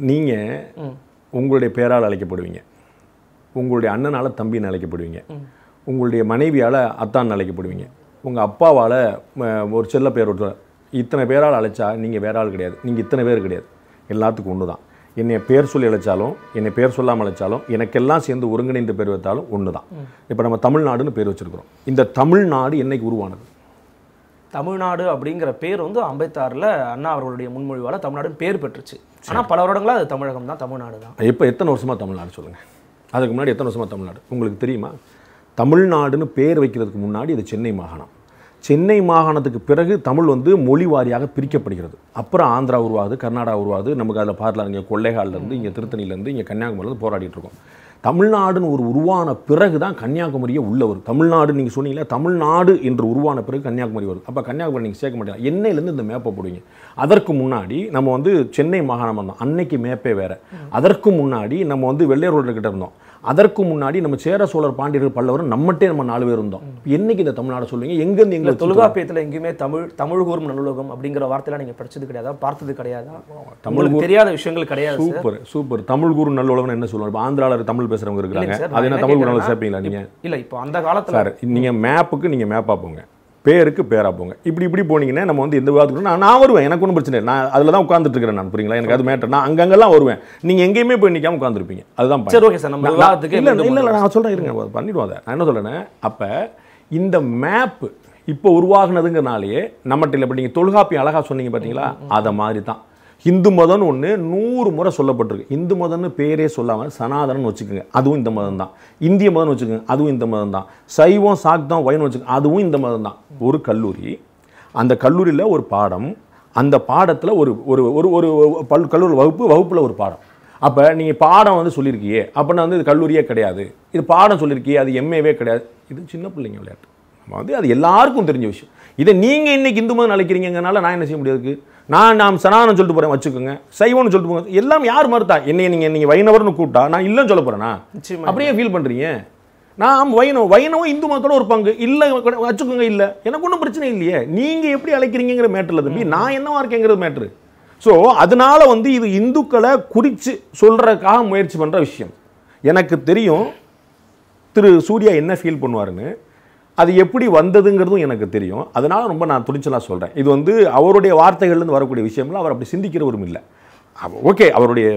நீங்கள் உங்களுடைய பேரால் அழைக்கப்படுவீங்க உங்களுடைய அண்ணனால் தம்பின்னு அழைக்கப்படுவீங்க உங்களுடைய மனைவியால் அத்தான்னு அழைக்கப்படுவீங்க உங்கள் அப்பாவால் ஒரு செல்ல பேர் ஒரு இத்தனை பேரால் அழைச்சா நீங்கள் வேற ஆள் கிடையாது நீங்கள் இத்தனை பேர் கிடையாது எல்லாத்துக்கும் ஒன்று தான் என்னை பேர் சொல்லி அழைச்சாலும் என்னை பேர் சொல்லாமல் அழைச்சாலும் எனக்கெல்லாம் சேர்ந்து ஒருங்கிணைந்து பேர் வைத்தாலும் ஒன்று தான் இப்போ நம்ம தமிழ்நாடுன்னு பேர் வச்சுருக்கிறோம் இந்த தமிழ்நாடு என்னைக்கு உருவானது தமிழ்நாடு அப்படிங்கிற பேர் வந்து அம்பேத்கரில் அண்ணா அவர்களுடைய முன்மொழிவால் தமிழ்நாடுன்னு பேர் பெற்றுச்சு ஆனால் பல வருடங்களாக அது தமிழகம் தான் தமிழ்நாடு தான் இப்போ எத்தனை வருஷமாக தமிழ்நாடு சொல்லுங்கள் அதுக்கு முன்னாடி எத்தனை வருஷமாக தமிழ்நாடு உங்களுக்கு தெரியுமா தமிழ்நாடுன்னு பேர் வைக்கிறதுக்கு முன்னாடி இது சென்னை மாகாணம் சென்னை மாகாணத்துக்கு பிறகு தமிழ் வந்து மொழி வாரியாக பிரிக்கப்படுகிறது அப்புறம் ஆந்திரா உருவாகுது கர்நாடகா உருவாகுது நமக்கு அதில் பார்க்கலாம் இங்கே கொள்ளைகாலிலேருந்து இங்கே திருத்தணியிலேருந்து இங்கே கன்னியாகுமரியிலேருந்து போராடிட்டு இருக்கோம் தமிழ்நாடுன்னு ஒரு உருவான பிறகு தான் கன்னியாகுமரியே உள்ள வரும் தமிழ்நாடு நீங்கள் சொன்னீங்களா தமிழ்நாடு என்று உருவான பிறகு கன்னியாகுமரி வரும் அப்போ கன்னியாகுமரி நீங்கள் சேர்க்க மாட்டீங்க என்னையிலேருந்து இந்த மேப்பை போடுவீங்க அதற்கு முன்னாடி நம்ம வந்து சென்னை மாகாணம் இருந்தோம் அன்னைக்கு மேப்பே வேறு அதற்கு முன்னாடி நம்ம வந்து கிட்ட இருந்தோம் அதற்கு முன்னாடி நம்ம சேர சோழர் பாண்டியர்கள் பல்லவரும் நம்மகிட்டே நம்ம நாலு பேர் இருந்தோம் என்னைக்கு இந்த தமிழ்நாடு சொல்லுவீங்க எங்கேருந்து எங்களை தொழுகாப்பியத்தில் எங்கேயுமே தமிழ் தமிழ் கூறும் நல்லுலகம் அப்படிங்கிற வார்த்தையெல்லாம் நீங்கள் படிச்சது கிடையாது பார்த்தது கிடையாது தமிழ் தெரியாத விஷயங்கள் கிடையாது சூப்பர் சூப்பர் தமிழ் கூறும் நல்லுலகம்னு என்ன சொல்லுவாங்க இப்போ ஆந்திராவில் தமிழ் பேசுகிறவங்க இருக்கிறாங்க அது என்ன தமிழ் கூறும் சேர்ப்பீங்களா நீங்கள் இல்லை இப்போ அந்த காலத்தில் நீங்கள் மேப்புக்கு நீங்கள் மேப்பாக போங்க பேருக்கு பேராக போங்க இப்படி இப்படி போனீங்கன்னா நம்ம வந்து எந்த விவாதத்துக்கு நான் நான் வருவேன் எனக்கு ஒன்றும் பிரச்சனை நான் அதில் தான் உட்காந்துட்டு இருக்கிறேன் நான் புரியுங்களா எனக்கு அது மேட்டர் நான் அங்கங்கெல்லாம் வருவேன் நீங்கள் எங்கேயுமே போய் நிற்காம உட்காந்துருப்பீங்க அதுதான் சரி ஓகே சார் நம்ம விவாதத்துக்கு இல்லை இல்லை நான் சொல்கிறேன் இருங்க பண்ணிடுவோம் அதை நான் என்ன சொல்கிறேன் அப்போ இந்த மேப்பு இப்போ உருவாகினதுங்கிறனாலேயே நம்மகிட்ட இல்லை இப்போ நீங்கள் தொல்காப்பி அழகாக சொன்னீங்க பார்த்தீங்களா அதை மாதிரி தான் இந்து மதம்னு ஒன்று நூறு முறை சொல்லப்பட்டிருக்கு இந்து மதம்னு பேரே சொல்லாமல் சனாதனம்னு வச்சுக்கோங்க அதுவும் இந்த மதம் தான் இந்திய மதம்னு வச்சுக்கோங்க அதுவும் இந்த மதம் தான் சைவம் சாக்தம் வயன்னு வச்சுக்கோங்க அதுவும் இந்த மதம் தான் ஒரு கல்லூரி அந்த கல்லூரியில் ஒரு பாடம் அந்த பாடத்தில் ஒரு ஒரு ஒரு ஒரு பல் கல்லூரி வகுப்பு வகுப்பில் ஒரு பாடம் அப்போ நீங்கள் பாடம் வந்து சொல்லியிருக்கியே அப்படின்னா வந்து இது கல்லூரியே கிடையாது இது பாடம் சொல்லியிருக்கியே அது எம்ஏவே கிடையாது இது சின்ன பிள்ளைங்க விளையாட்டு வந்து அது எல்லாருக்கும் தெரிஞ்ச விஷயம் இதை நீங்கள் இன்றைக்கி இந்து மதம் அழைக்கிறீங்கனால நான் என்ன செய்ய முடியாது நான் நாம் சனானம் சொல்லிட்டு போகிறேன் வச்சுக்கோங்க சைவம்னு சொல்லிட்டு போங்க எல்லாம் யார் மறுத்தா என்னை நீங்கள் நீங்கள் வைணவர்னு கூப்பிட்டா நான் இல்லைன்னு சொல்ல போகிறேன்னா அப்படியே ஃபீல் பண்ணுறீங்க நான் வைணவம் வைணவம் இந்து மதத்தோட ஒரு பங்கு இல்லை வச்சுக்கோங்க இல்லை எனக்கு ஒன்றும் பிரச்சனை இல்லையே நீங்கள் எப்படி அழைக்கிறீங்கிற மேட்டரில் தம்பி நான் என்னவா இருக்கேங்கிறது மேட்ரு ஸோ அதனால வந்து இது இந்துக்களை குறித்து சொல்கிறதுக்காக முயற்சி பண்ணுற விஷயம் எனக்கு தெரியும் திரு சூர்யா என்ன ஃபீல் பண்ணுவாருன்னு அது எப்படி வந்ததுங்கிறதும் எனக்கு தெரியும் அதனால் ரொம்ப நான் துணிச்சலாக சொல்கிறேன் இது வந்து அவருடைய வார்த்தைகள்லேருந்து வரக்கூடிய விஷயம்லாம் அவர் அப்படி சிந்திக்கிறவரும் இல்லை ஓகே அவருடைய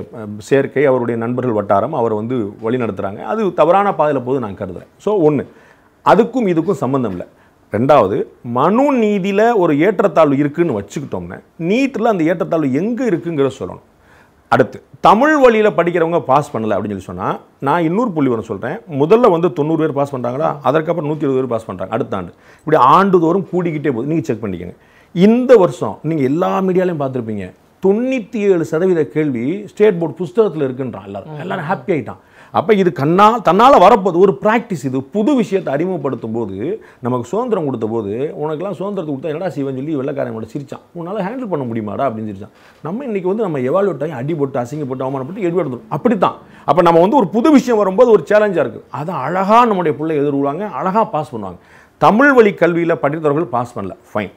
சேர்க்கை அவருடைய நண்பர்கள் வட்டாரம் அவர் வந்து வழி நடத்துகிறாங்க அது தவறான பாதையில் போது நான் கருதுகிறேன் ஸோ ஒன்று அதுக்கும் இதுக்கும் சம்மந்தம் இல்லை ரெண்டாவது மனு நீதியில் ஒரு ஏற்றத்தாழ்வு இருக்குதுன்னு வச்சுக்கிட்டோம்னா நீட்டில் அந்த ஏற்றத்தாழ்வு எங்கே இருக்குங்கிறத சொல்லணும் அடுத்து தமிழ் வழியில் படிக்கிறவங்க பாஸ் பண்ணலை அப்படின்னு சொல்லி சொன்னால் நான் இன்னொரு புள்ளி ஒன்று சொல்கிறேன் முதல்ல வந்து தொண்ணூறு பேர் பாஸ் பண்ணுறாங்களா அதற்கப்புறம் நூற்றி இருபது பேர் பாஸ் பண்ணுறாங்க அடுத்த ஆண்டு இப்படி ஆண்டுதோறும் கூடிக்கிட்டே போகுது நீங்கள் செக் பண்ணிக்கங்க இந்த வருஷம் நீங்கள் எல்லா மீடியாலையும் பார்த்துருப்பீங்க தொண்ணூற்றி ஏழு சதவீத கேள்வி ஸ்டேட் போர்டு புஸ்தகத்தில் இருக்குன்றான் எல்லாரும் எல்லாரும் ஹாப்பி ஆகிட்டான் அப்போ இது கண்ணால் தன்னால் வரப்போது ஒரு ப்ராக்டிஸ் இது புது விஷயத்தை அறிமுகப்படுத்தும் போது நமக்கு சுதந்திரம் கொடுத்த போது உனக்கெல்லாம் சுதந்திரத்தை கொடுத்தா என்னடா சிவன் சொல்லி வெள்ளக்காரங்களோட சிரிச்சான் உன்னால் ஹேண்டில் பண்ண முடியுமாடா அப்படின்னு சிரிச்சான் நம்ம இன்றைக்கி வந்து நம்ம எவாலுவேட் ஆகி அடி போட்டு அசிங்கப்பட்டு அவமானப்பட்டு எடு எடுத்துடும் அப்படி தான் அப்போ நம்ம வந்து ஒரு புது விஷயம் வரும்போது ஒரு சேலஞ்சாக இருக்குது அதை அழகாக நம்முடைய பிள்ளை எதிர்வாங்க அழகாக பாஸ் பண்ணுவாங்க தமிழ் வழி கல்வியில் படித்தவர்கள் பாஸ் பண்ணல ஃபைன்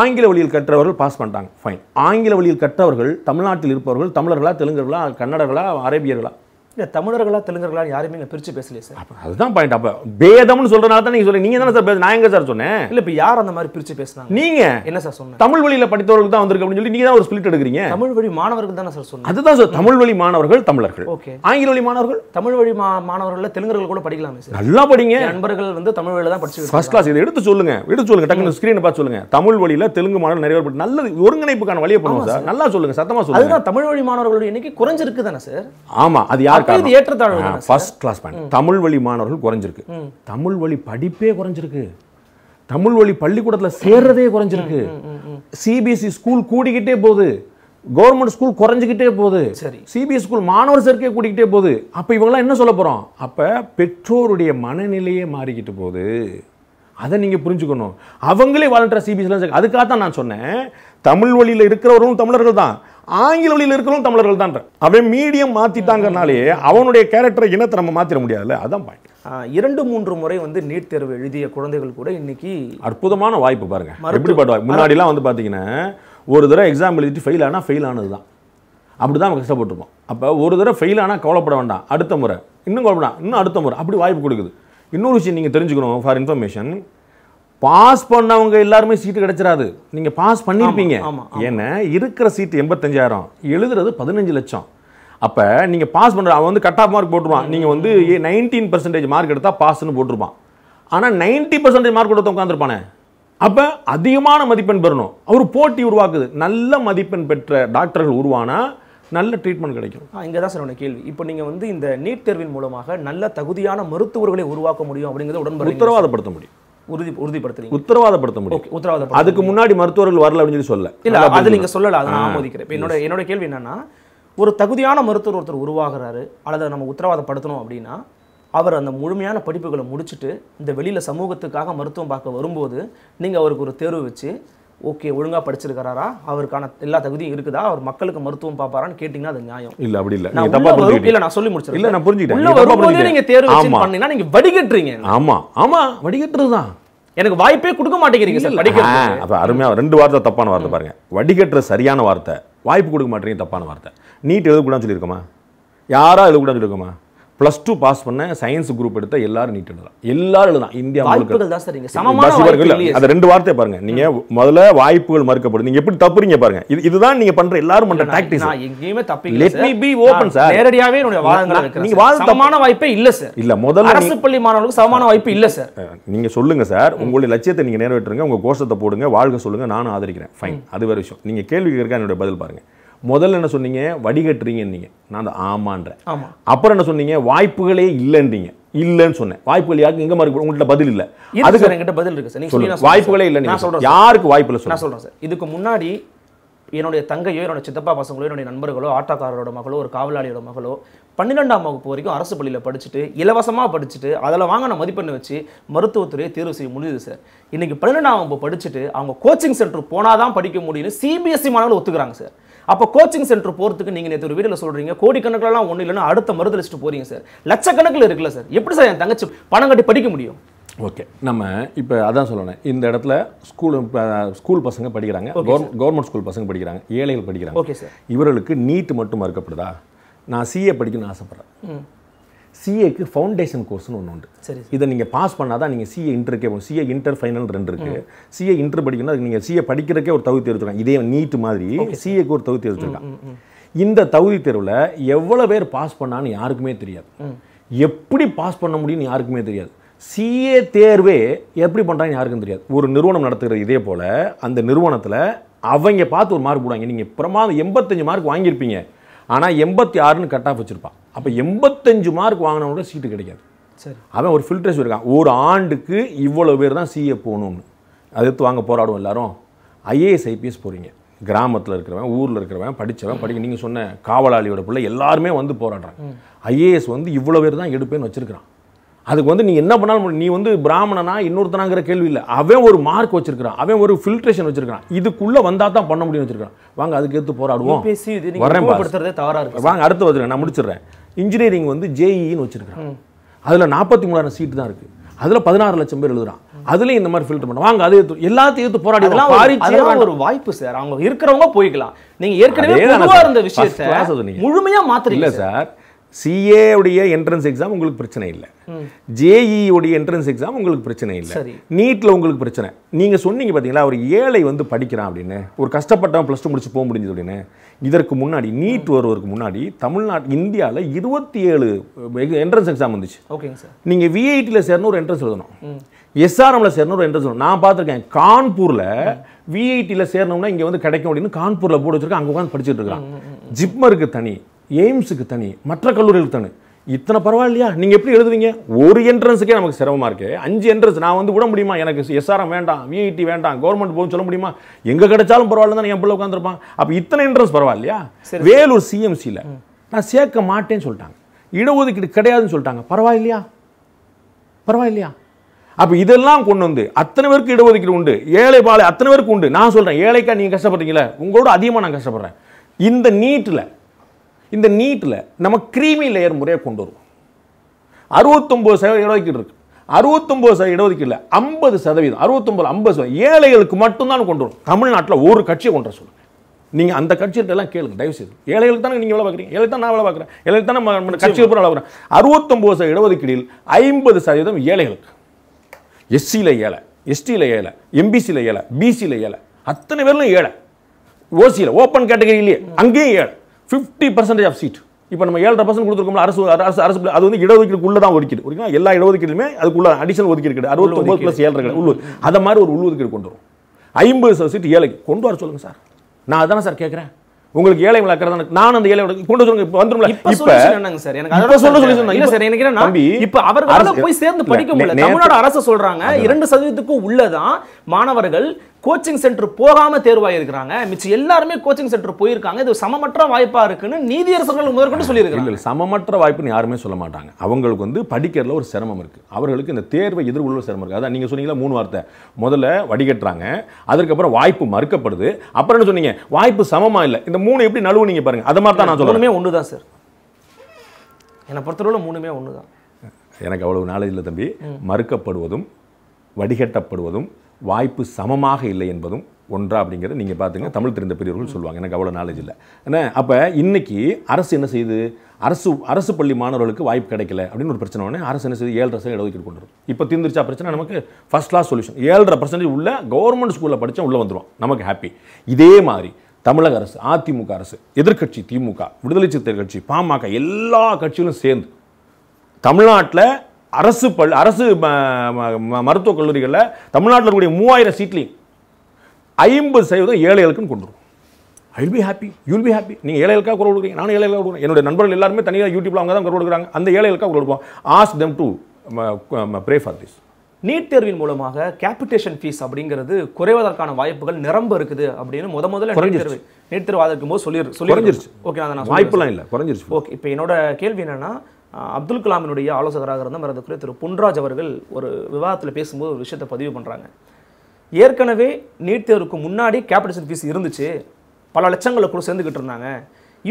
ஆங்கில வழியில் கற்றவர்கள் பாஸ் பண்ணிட்டாங்க ஃபைன் ஆங்கில வழியில் கற்றவர்கள் தமிழ்நாட்டில் இருப்பவர்கள் தமிழர்களா தெலுங்கர்களா கன்னடர்களா அரேபியர்களா இல்லை தமிழர்களா தெலுங்கர்களா யாருமே இங்கே பிரித்து பேசலையே சார் அப்போ அதுதான் பாயிண்ட் அப்போ பேதம்னு சொல்கிறனால தான் நீங்கள் சொல்லி நீங்கள் தானே சார் பேச நான் எங்கே சார் சொன்னேன் இல்லை இப்போ யார் அந்த மாதிரி பிரித்து பேசினா நீங்கள் என்ன சார் சொன்னேன் தமிழ் வழியில் படித்தவர்கள் தான் வந்திருக்கு அப்படின்னு சொல்லி நீங்கள் தான் ஒரு ஸ்பிளிட் எடுக்கிறீங்க தமிழ் வழி மாணவர்கள் தானே சார் சொன்னேன் அதுதான் சார் தமிழ் வழி மாணவர்கள் தமிழர்கள் ஓகே ஆங்கில வழி மாணவர்கள் தமிழ் வழி மா மாணவர்களில் தெலுங்கர்கள் கூட படிக்கலாமே சார் நல்லா படிங்க நண்பர்கள் வந்து தமிழ் வழியில் தான் படிச்சு ஃபர்ஸ்ட் கிளாஸ் இதை எடுத்து சொல்லுங்க எடுத்து சொல்லுங்க டக்குனு ஸ்க்ரீனை பார்த்து சொல்லுங்க தமிழ் வழியில் தெலுங்கு மாணவர்கள் நிறைய பேர் நல்லது ஒருங்கிணைப்புக்கான வழியை பண்ணுவோம் சார் நல்லா சொல்லுங்க சத்தமாக சொல்லுங்க அதுதான் தமிழ் வழி மாணவர்களுடைய எண்ணிக்கை குறைஞ்சிருக்கு தானே சார் ஆமாம் அது யார் காரணம் ஏற்றத்தாழ்வு ஃபர்ஸ்ட் கிளாஸ் தமிழ் வழி மாணவர்கள் குறைஞ்சிருக்கு தமிழ் வழி படிப்பே குறைஞ்சிருக்கு தமிழ் வழி பள்ளிக்கூடத்தில் சேர்றதே குறைஞ்சிருக்கு சிபிஎஸ்இ ஸ்கூல் e கூடிக்கிட்டே போகுது கவர்மெண்ட் ஸ்கூல் குறைஞ்சிக்கிட்டே போகுது சரி சிபிஎஸ் ஸ்கூல் e மாணவர் சேர்க்கை கூட்டிகிட்டே போகுது அப்போ இவங்களாம் என்ன சொல்ல போகிறோம் அப்போ பெற்றோருடைய மனநிலையே மாறிக்கிட்டு போகுது அதை நீங்கள் புரிஞ்சுக்கணும் அவங்களே வாழ்ற e சிபிஎஸ்லாம் அதுக்காக தான் நான் சொன்னேன் தமிழ் வழியில் இருக்கிறவர்களும் தமிழர்கள் தான் ஆங்கில வழியில் இருக்கிறவங்க தமிழர்கள் தான் அவன் மீடியம் மாற்றிட்டாங்கனாலே அவனுடைய கேரக்டரை இனத்தை நம்ம மாற்றிட முடியாதுல்ல அதான் பாயிண்ட் இரண்டு மூன்று முறை வந்து நீட் தேர்வு எழுதிய குழந்தைகள் கூட இன்னைக்கு அற்புதமான வாய்ப்பு பாருங்க எப்படிப்பட்ட முன்னாடிலாம் வந்து பார்த்தீங்கன்னா ஒரு தடவை எக்ஸாம் எழுதிட்டு ஃபெயில் ஆனால் ஃபெயில் ஆனது தான் அப்படி தான் கஷ்டப்பட்டுருப்போம் அப்போ ஒரு தடவை ஃபெயில் ஆனால் கவலைப்பட வேண்டாம் அடுத்த முறை இன்னும் கவலைப்படா இன்னும் அடுத்த முறை அப்படி வாய்ப்பு கொடுக்குது இன்னொரு விஷயம் நீங்கள் தெரிஞ்சுக்கணும் ஃபார் இன்ஃபர்மேஷன் பாஸ் பண்ணவங்க எல்லாருமே சீட்டு கிடைச்சிடாது நீங்கள் பாஸ் பண்ணியிருப்பீங்க ஏன்னா இருக்கிற சீட்டு எண்பத்தஞ்சாயிரம் எழுதுறது பதினஞ்சு லட்சம் அப்போ நீங்கள் பாஸ் பண்ணுற அவன் வந்து கட் ஆஃப் மார்க் போட்டுருவான் நீங்கள் வந்து நைன்டீன் பர்சன்டேஜ் மார்க் எடுத்தால் பாஸ்ன்னு போட்டிருப்பான் ஆனால் நைன்ட்டி பர்சன்டேஜ் மார்க் எடுத்து உட்காந்துருப்பானே அப்போ அதிகமான மதிப்பெண் பெறணும் அவர் போட்டி உருவாக்குது நல்ல மதிப்பெண் பெற்ற டாக்டர்கள் உருவானா நல்ல ட்ரீட்மெண்ட் கிடைக்கும் இங்கே தான் சார் உடனே கேள்வி இப்போ நீங்கள் வந்து இந்த நீட் தேர்வின் மூலமாக நல்ல தகுதியான மருத்துவர்களை உருவாக்க முடியும் அப்படிங்கிறத உடன்பட உத்தரவாதப்படுத்த முடியும் உறுதி உறுதிப்படுத்துறீங்க உத்தரவாதப்படுத்த முடியும் உத்தரவாதம் அதுக்கு முன்னாடி மருத்துவர்கள் வரல அப்படின்னு சொல்லி சொல்ல இல்லை அது நீங்கள் சொல்லல அதை நான் மோதிக்கிறேன் என்னோட என்னோட கேள்வி என்னன்னா ஒரு தகுதியான மருத்துவர் ஒருத்தர் உருவாகிறாரு அல்லது நம்ம உத்தரவாதப்படுத்தணும் அப்படின்னா அவர் அந்த முழுமையான படிப்புகளை முடிச்சுட்டு இந்த வெளியில் சமூகத்துக்காக மருத்துவம் பார்க்க வரும்போது நீங்கள் அவருக்கு ஒரு தேர்வு வச்சு ஓகே ஒழுங்காக படிச்சிருக்காரா அவருக்கான எல்லா தகுதியும் இருக்குதா அவர் மக்களுக்கு மருத்துவம் பார்ப்பாரான்னு கேட்டிங்கன்னா அது நியாயம் இல்ல அப்படி இல்ல நான் நான் சொல்லி முடிச்சிருக்கேன் இல்ல நான் புரிஞ்சுக்கிட்டேன் நீங்க தேர்வு பண்ணீங்கன்னா வடிகட்டுறீங்க ஆமா ஆமா வடிகட்டுறதுதான் எனக்கு வாய்ப்பே கொடுக்க மாட்டேங்கிறீங்க சார் படிக்கிறேன் அப்போ அருமையாக ரெண்டு வார்த்தை தப்பான வார்த்தை பாருங்க வடிகட்டுற சரியான வார்த்தை வாய்ப்பு கொடுக்க மாட்டேங்கிறீங்க தப்பான வார்த்தை நீட் எழுதக்கூடாதுன்னு சொல்லியிருக்கோமா யாரா எழுதக்கூடாதுன்னு சொல்லியிருக்கோமா ப்ளஸ் டூ பாஸ் பண்ண சயின்ஸ் குரூப் எடுத்த எல்லாரும் நீட் எழுதலாம் எல்லாரும் எழுதலாம் இந்தியா முழுக்க அது ரெண்டு வார்த்தை பாருங்க நீங்க முதல்ல வாய்ப்புகள் மறுக்கப்படுது நீங்க எப்படி தப்புறீங்க பாருங்க இது இதுதான் நீங்க பண்ற எல்லாரும் பண்ற டாக்டிக்ஸ் எங்கேயுமே let me be open sir நேரடியாவே என்னுடைய நீங்க வாதம் சமமான வாய்ப்பே இல்ல சார் இல்ல முதல்ல அரசு பள்ளி மாணவர்களுக்கு சமமான வாய்ப்பு இல்ல சார் நீங்க சொல்லுங்க சார் உங்களுடைய லட்சியத்தை நீங்க நிறைவேற்றுங்க உங்க கோஷத்தை போடுங்க வாழ்க சொல்லுங்க நானும் ஆதரிக்கிறேன் ஃபைன் அது வேற விஷயம் நீங்க கேள்வி கேட்க என்னுடைய பதில் பாருங்க முதல்ல என்ன சொன்னீங்க வடிகட்டுறீங்கன்னு நீங்கள் நான் அந்த ஆமான்றேன் ஆமாம் அப்புறம் என்ன சொன்னீங்க வாய்ப்புகளே இல்லைன்றீங்க இல்லைன்னு சொன்னேன் வாய்ப்புகள் யாருக்கு எங்கே மாதிரி உங்கள்கிட்ட பதில் இல்லை அதுக்கு என்கிட்ட பதில் இருக்கு சார் சொல்லுங்க வாய்ப்புகளே இல்லை நான் சொல்கிறேன் யாருக்கு வாய்ப்பு இல்லை நான் சொல்கிறேன் சார் இதுக்கு முன்னாடி என்னுடைய தங்கையோ என்னோடய சித்தப்பா பசங்களோ என்னுடைய நண்பர்களோ ஆட்டோக்காரரோட மகளோ ஒரு காவலாளியோட மகளோ பன்னிரெண்டாம் வகுப்பு வரைக்கும் அரசு பள்ளியில் படிச்சுட்டு இலவசமாக படிச்சுட்டு அதில் வாங்கின மதிப்பெண் வச்சு மருத்துவத்துறையை தேர்வு செய்ய முடியுது சார் இன்றைக்கி பன்னிரெண்டாம் வகுப்பு படிச்சுட்டு அவங்க கோச்சிங் சென்டர் போனால் தான் படிக்க முடியும்னு சிபிஎஸ்சி e மாணவர்கள் ஒத்துக்கிறாங்க சார் அப்போ கோச்சிங் சென்டர் போகிறதுக்கு நீங்கள் நேற்று ஒரு வீடியோவில் சொல்கிறீங்க கணக்கிலலாம் ஒன்றும் இல்லைன்னா அடுத்த மருத லிஸ்ட்டு போகிறீங்க சார் லட்சக்கணக்கில் இருக்குல்ல சார் எப்படி சார் என் தங்கச்சி பணம் கட்டி படிக்க முடியும் ஓகே நம்ம இப்போ அதான் சொல்லணும் இந்த இடத்துல ஸ்கூல் ஸ்கூல் பசங்க படிக்கிறாங்க கவர்மெண்ட் ஸ்கூல் பசங்க படிக்கிறாங்க ஏழைகள் படிக்கிறாங்க ஓகே சார் இவர்களுக்கு நீட் மட்டும் மறுக்கப்படுதா நான் சிஏ படிக்கணும்னு ஆசைப்பட்றேன் சிஏக்கு ஃபவுண்டேஷன் கோர்ஸ்னு ஒன்று உண்டு சரி இதை நீங்கள் பாஸ் பண்ணால் தான் நீங்கள் சிஏ இன்டர்க்கே போகும் சிஏ இன்டர் ஃபைனல் ரெண்டு இருக்குது சிஏ இன்டர் படிக்கணும் அதுக்கு நீங்கள் சிஏ படிக்கிறக்கே ஒரு தகுதி எடுத்துருக்காங்க இதே நீட்டு மாதிரி சிஏக்கு ஒரு தகுதி தேர்வு இந்த தகுதி தேர்வில் எவ்வளோ பேர் பாஸ் பண்ணான்னு யாருக்குமே தெரியாது எப்படி பாஸ் பண்ண முடியும்னு யாருக்குமே தெரியாது சிஏ தேர்வே எப்படி பண்ணுறாங்கன்னு யாருக்கும் தெரியாது ஒரு நிறுவனம் நடத்துகிற இதே போல் அந்த நிறுவனத்தில் அவங்க பார்த்து ஒரு மார்க் போடுவாங்க நீங்கள் பிரமாதம் எண்பத்தஞ்சு மார்க் வாங்கியிருப்பீங்க ஆனால் எண்பத்தி ஆறுன்னு கட் ஆஃப் வச்சுருப்பான் அப்போ எண்பத்தஞ்சு மார்க் வாங்கினவனோட சீட்டு கிடைக்காது சரி அவன் ஒரு ஃபில்ட்ரேஷன் இருக்கான் ஒரு ஆண்டுக்கு இவ்வளோ பேர் தான் சிஏ போகணும்னு எதிர்த்து வாங்க போராடுவோம் எல்லாரும் ஐஏஎஸ் ஐபிஎஸ் போகிறீங்க கிராமத்தில் இருக்கிறவன் ஊரில் இருக்கிறவன் படித்தவன் படிக்க நீங்கள் சொன்ன காவலாளியோட பிள்ளை எல்லாருமே வந்து போராடுறான் ஐஏஎஸ் வந்து இவ்வளோ பேர் தான் எடுப்பேன்னு வச்சுருக்கிறான் அதுக்கு வந்து நீ என்ன பண்ணாலும் நீ வந்து பிராமணனா இன்னொருத்தனாங்கிற கேள்வி இல்லை அவன் ஒரு மார்க் வச்சிருக்கிறான் அவன் ஒரு ஃபில்ட்ரேஷன் வச்சிருக்கான் இதுக்குள்ள வந்தால் தான் பண்ண முடியும்னு வச்சிருக்கான் வாங்க அதுக்கு எடுத்து போராடுவோம் பேசி e வரேன் வாங்க அடுத்து வச்சிருக்கேன் நான் முடிச்சிடுறேன் இன்ஜினியரிங் வந்து ஜேஇன்னு e e வச்சுருக்கான் அதில் நாற்பத்தி மூணாயிரம் சீட்டு தான் இருக்கு அதில் பதினாறு லட்சம் பேர் எழுதுறான் அதுலயும் இந்த மாதிரி ஃபில்டர் பண்ணுவாங்க அதே எல்லாத்தையும் எடுத்து போராடி ஒரு வாய்ப்பு சார் அவங்க இருக்கிறவங்க போய்க்கலாம் நீங்க ஏற்கனவே இருந்த விஷயத்தை முழுமையா மாத்திரீங்க சார் சிஏ உடைய என்ட்ரன்ஸ் எக்ஸாம் உங்களுக்கு பிரச்சனை இல்லை ஜேஇ e உடைய என்ட்ரன்ஸ் எக்ஸாம் உங்களுக்கு பிரச்சனை இல்லை நீட்ல உங்களுக்கு பிரச்சனை நீங்க சொன்னீங்க பாத்தீங்களா ஒரு ஏழை வந்து படிக்கிறான் அப்படின்னு ஒரு கஷ்டப்பட்டவன் பிளஸ் டூ முடிச்சு போக முடிஞ்சது அப்படின்னு இதற்கு முன்னாடி நீட் வருவதற்கு முன்னாடி தமிழ்நாட்டு இந்தியாவில் இருபத்தி ஏழு என்ட்ரன்ஸ் எக்ஸாம் வந்துச்சு ஓகேங்க சார் நீங்கள் விஐடியில் சேரணும் ஒரு என்ட்ரன்ஸ் எழுதணும் எஸ்ஆர்எம்ல சேரணும் ஒரு என்ட்ரன்ஸ் நான் பார்த்துருக்கேன் கான்பூரில் விஐடியில் சேரணும்னா இங்கே வந்து கிடைக்கும் அப்படின்னு கான்பூரில் போட்டு வச்சிருக்கேன் அங்கே உட்காந்து படிச்சுட்டு இருக்கான் ஜிப்மருக்கு தனி எய்ம்ஸுக்கு தனி மற்ற கல்லூரிகளுக்கு தனி இத்தனை பரவாயில்லையா நீங்கள் எப்படி எழுதுவீங்க ஒரு என்ட்ரன்ஸுக்கே நமக்கு சிரமமாக இருக்குது அஞ்சு என்ட்ரன்ஸ் நான் வந்து விட முடியுமா எனக்கு எஸ்ஆர்எம் வேண்டாம் விஐடி வேண்டாம் கவர்மெண்ட் போகும் சொல்ல முடியுமா எங்கே கிடைச்சாலும் பரவாயில்ல தான் என் உட்காந்துருப்பான் அப்போ இத்தனை என்ட்ரன்ஸ் பரவாயில்லையா வேலூர் சிஎம்சியில் நான் சேர்க்க மாட்டேன்னு சொல்லிட்டாங்க இடஒதுக்கீடு கிடையாதுன்னு சொல்லிட்டாங்க பரவாயில்லையா பரவாயில்லையா அப்போ இதெல்லாம் கொண்டு வந்து அத்தனை பேருக்கு இடஒதுக்கீடு உண்டு ஏழை பாலை அத்தனை பேருக்கு உண்டு நான் சொல்கிறேன் ஏழைக்கா நீங்கள் கஷ்டப்படுறீங்களே உங்களோட அதிகமாக நான் கஷ்டப்படுறேன் இந்த நீட்டில் இந்த நீட்டில் நம்ம கிரீமி லேயர் முறையாக கொண்டு வருவோம் அறுபத்தொம்போது சதவீதம் இடஒதுக்கீடு இருக்குது அறுபத்தொம்போது சதவீதம் இடஒதுக்கீடு ஐம்பது சதவீதம் அறுபத்தொம்போது ஐம்பது சதவீதம் ஏழைகளுக்கு மட்டும்தான் கொண்டு வரும் தமிழ்நாட்டில் ஒரு கட்சியை கொண்டு வர சொல்லுங்கள் நீங்கள் அந்த கட்சிகிட்டலாம் கேளுங்க தயவு செய்து ஏழைகளுக்கு தானே நீங்கள் எவ்வளோ பார்க்குறீங்க ஏழை தான் நான் எவ்வளோ பார்க்குறேன் ஏழை தான் நம்ம கட்சியில் போகிற வேலை பார்க்குறேன் அறுபத்தொம்போது சதவீத ஐம்பது சதவீதம் ஏழைகளுக்கு எஸ்சியில் ஏழை எஸ்டியில் ஏழை எம்பிசியில் ஏழை பிசியில் ஏழை அத்தனை பேர்லாம் ஏழை ஓசியில் ஓப்பன் கேட்டகரி இல்லையே அங்கேயும் ஏழை ஃபிஃப்டி பர்சன்டேஜ் ஆஃப் சீட் இப்போ நம்ம ஏழரை பர்சன்ட் கொடுத்துருக்கோம் அரசு அரசு அரசு அது வந்து இடஒதுக்கீடுக்குள்ள தான் ஒதுக்கிடு ஓகேங்களா எல்லா இடஒதுக்கீடுமே அதுக்குள்ள அடிஷனல் ஒதுக்கீடு இருக்குது அறுபத்தொம்பது ப்ளஸ் ஏழரை கிடையாது உள்ளூர் அதை மாதிரி ஒரு உள்ளுதுக்கீடு கொண்டு வரும் ஐம்பது சீட்டு ஏழைக்கு கொண்டு வர சொல்லுங்கள் சார் நான் அதானே சார் கேட்குறேன் உங்களுக்கு ஏழை விளக்கிறதா நான் அந்த ஏழை கொண்டு சொல்லுங்க இப்போ வந்துரும்ல இப்போ என்னங்க சார் எனக்கு அதான் சொல்ல சொல்லி சொன்னா இல்ல சார் எனக்கு என்ன இப்போ அவர்களால போய் சேர்ந்து படிக்க முடியல தமிழ்நாடு அரசு சொல்றாங்க இரண்டு சதவீதத்துக்கு உள்ளதான் மாணவர்கள் கோச்சிங் சென்டர் போகாமல் தேர்வாயிருக்கிறாங்க மிச்சம் எல்லாருமே கோச்சிங் சென்டர் போயிருக்காங்க இது சமமற்ற வாய்ப்பாக இருக்குன்னு நீதியரசர்கள் முதற்கொண்டு சொல்லியிருக்காங்க சமமற்ற வாய்ப்புன்னு யாருமே சொல்ல மாட்டாங்க அவங்களுக்கு வந்து படிக்கிறதுல ஒரு சிரமம் இருக்குது அவர்களுக்கு இந்த தேர்வை எதிர்கொள்ள சிரமம் இருக்குது அதான் நீங்கள் சொன்னீங்களா மூணு வார்த்தை முதல்ல வடிகட்டுறாங்க அதுக்கப்புறம் வாய்ப்பு மறுக்கப்படுது அப்புறம் என்ன சொன்னீங்க வாய்ப்பு சமமாக இல்லை இந்த மூணு எப்படி நழுவு நீங்கள் பாருங்கள் அதை மாதிரி தான் நான் சொல்லுமே ஒன்று தான் சார் என்னை பொறுத்தவரை மூணுமே ஒன்று தான் எனக்கு அவ்வளவு நாலேஜ் இல்லை தம்பி மறுக்கப்படுவதும் வடிகட்டப்படுவதும் வாய்ப்பு சமமாக இல்லை என்பதும் ஒன்றா அப்படிங்கிறத நீங்கள் பார்த்துங்க தமிழ் தெரிந்த பெரியவர்கள் சொல்லுவாங்க எனக்கு அவ்வளோ நாலேஜ் இல்லை ஏன்னா அப்போ இன்றைக்கி அரசு என்ன செய்யுது அரசு அரசு பள்ளி மாணவர்களுக்கு வாய்ப்பு கிடைக்கல அப்படின்னு ஒரு பிரச்சனை உடனே அரசு என்ன செய்யுது ஏழரை சதவீத இடஒதுக்கீடு கொண்டு வரும் இப்போ தீர்ந்துருச்சா பிரச்சனை நமக்கு ஃபஸ்ட் கிளாஸ் சொல்யூஷன் ஏழரை பர்சன்டேஜ் உள்ள கவர்மெண்ட் ஸ்கூலில் படித்தா உள்ளே வந்துடும் நமக்கு ஹாப்பி இதே மாதிரி தமிழக அரசு அதிமுக அரசு எதிர்கட்சி திமுக விடுதலை சிறுத்தை கட்சி பாமக எல்லா கட்சிகளும் சேர்ந்து தமிழ்நாட்டில் அரசு பல் அரசு மருத்துவக் கல்லூரிகளில் தமிழ்நாட்டில் இருக்கக்கூடிய மூவாயிரம் சீட்லையும் ஐம்பது சதவீதம் ஏழைகளுக்குன்னு கொண்டு வரும் will be happy you'll be happy நீங்கள் ஏழைகளுக்காக குரல் கொடுக்குறீங்க நானும் ஏழைகளாக கொடுக்குறோம் என்னுடைய நண்பர்கள் எல்லாருமே தனியாக யூடியூப்பில் அவங்க தான் குரல் கொடுக்குறாங்க அந்த ஏழைகளுக்காக குரல் கொடுப்போம் ask them to pray for this NEET தேர்வின் மூலமாக கேபிட்டேஷன் ஃபீஸ் அப்படிங்கிறது குறைவதற்கான வாய்ப்புகள் நிரம்ப இருக்குது அப்படின்னு முத முதல்ல நீட் தேர்வு நீட் தேர்வு ஆதரிக்கும் போது சொல்லி சொல்லி ஓகே நான் வாய்ப்புலாம் இல்லை குறைஞ்சிருச்சு ஓகே இப்போ என்னோட கேள்வி என்னன்னா அப்துல் கலாமினுடைய ஆலோசகராக இருந்த மருந்துக்குரிய திரு புன்ராஜ் அவர்கள் ஒரு விவாதத்தில் பேசும்போது ஒரு விஷயத்தை பதிவு பண்ணுறாங்க ஏற்கனவே நீட் தேர்வுக்கு முன்னாடி கேபிடேஷன் ஃபீஸ் இருந்துச்சு பல லட்சங்களை கூட சேர்ந்துக்கிட்டு இருந்தாங்க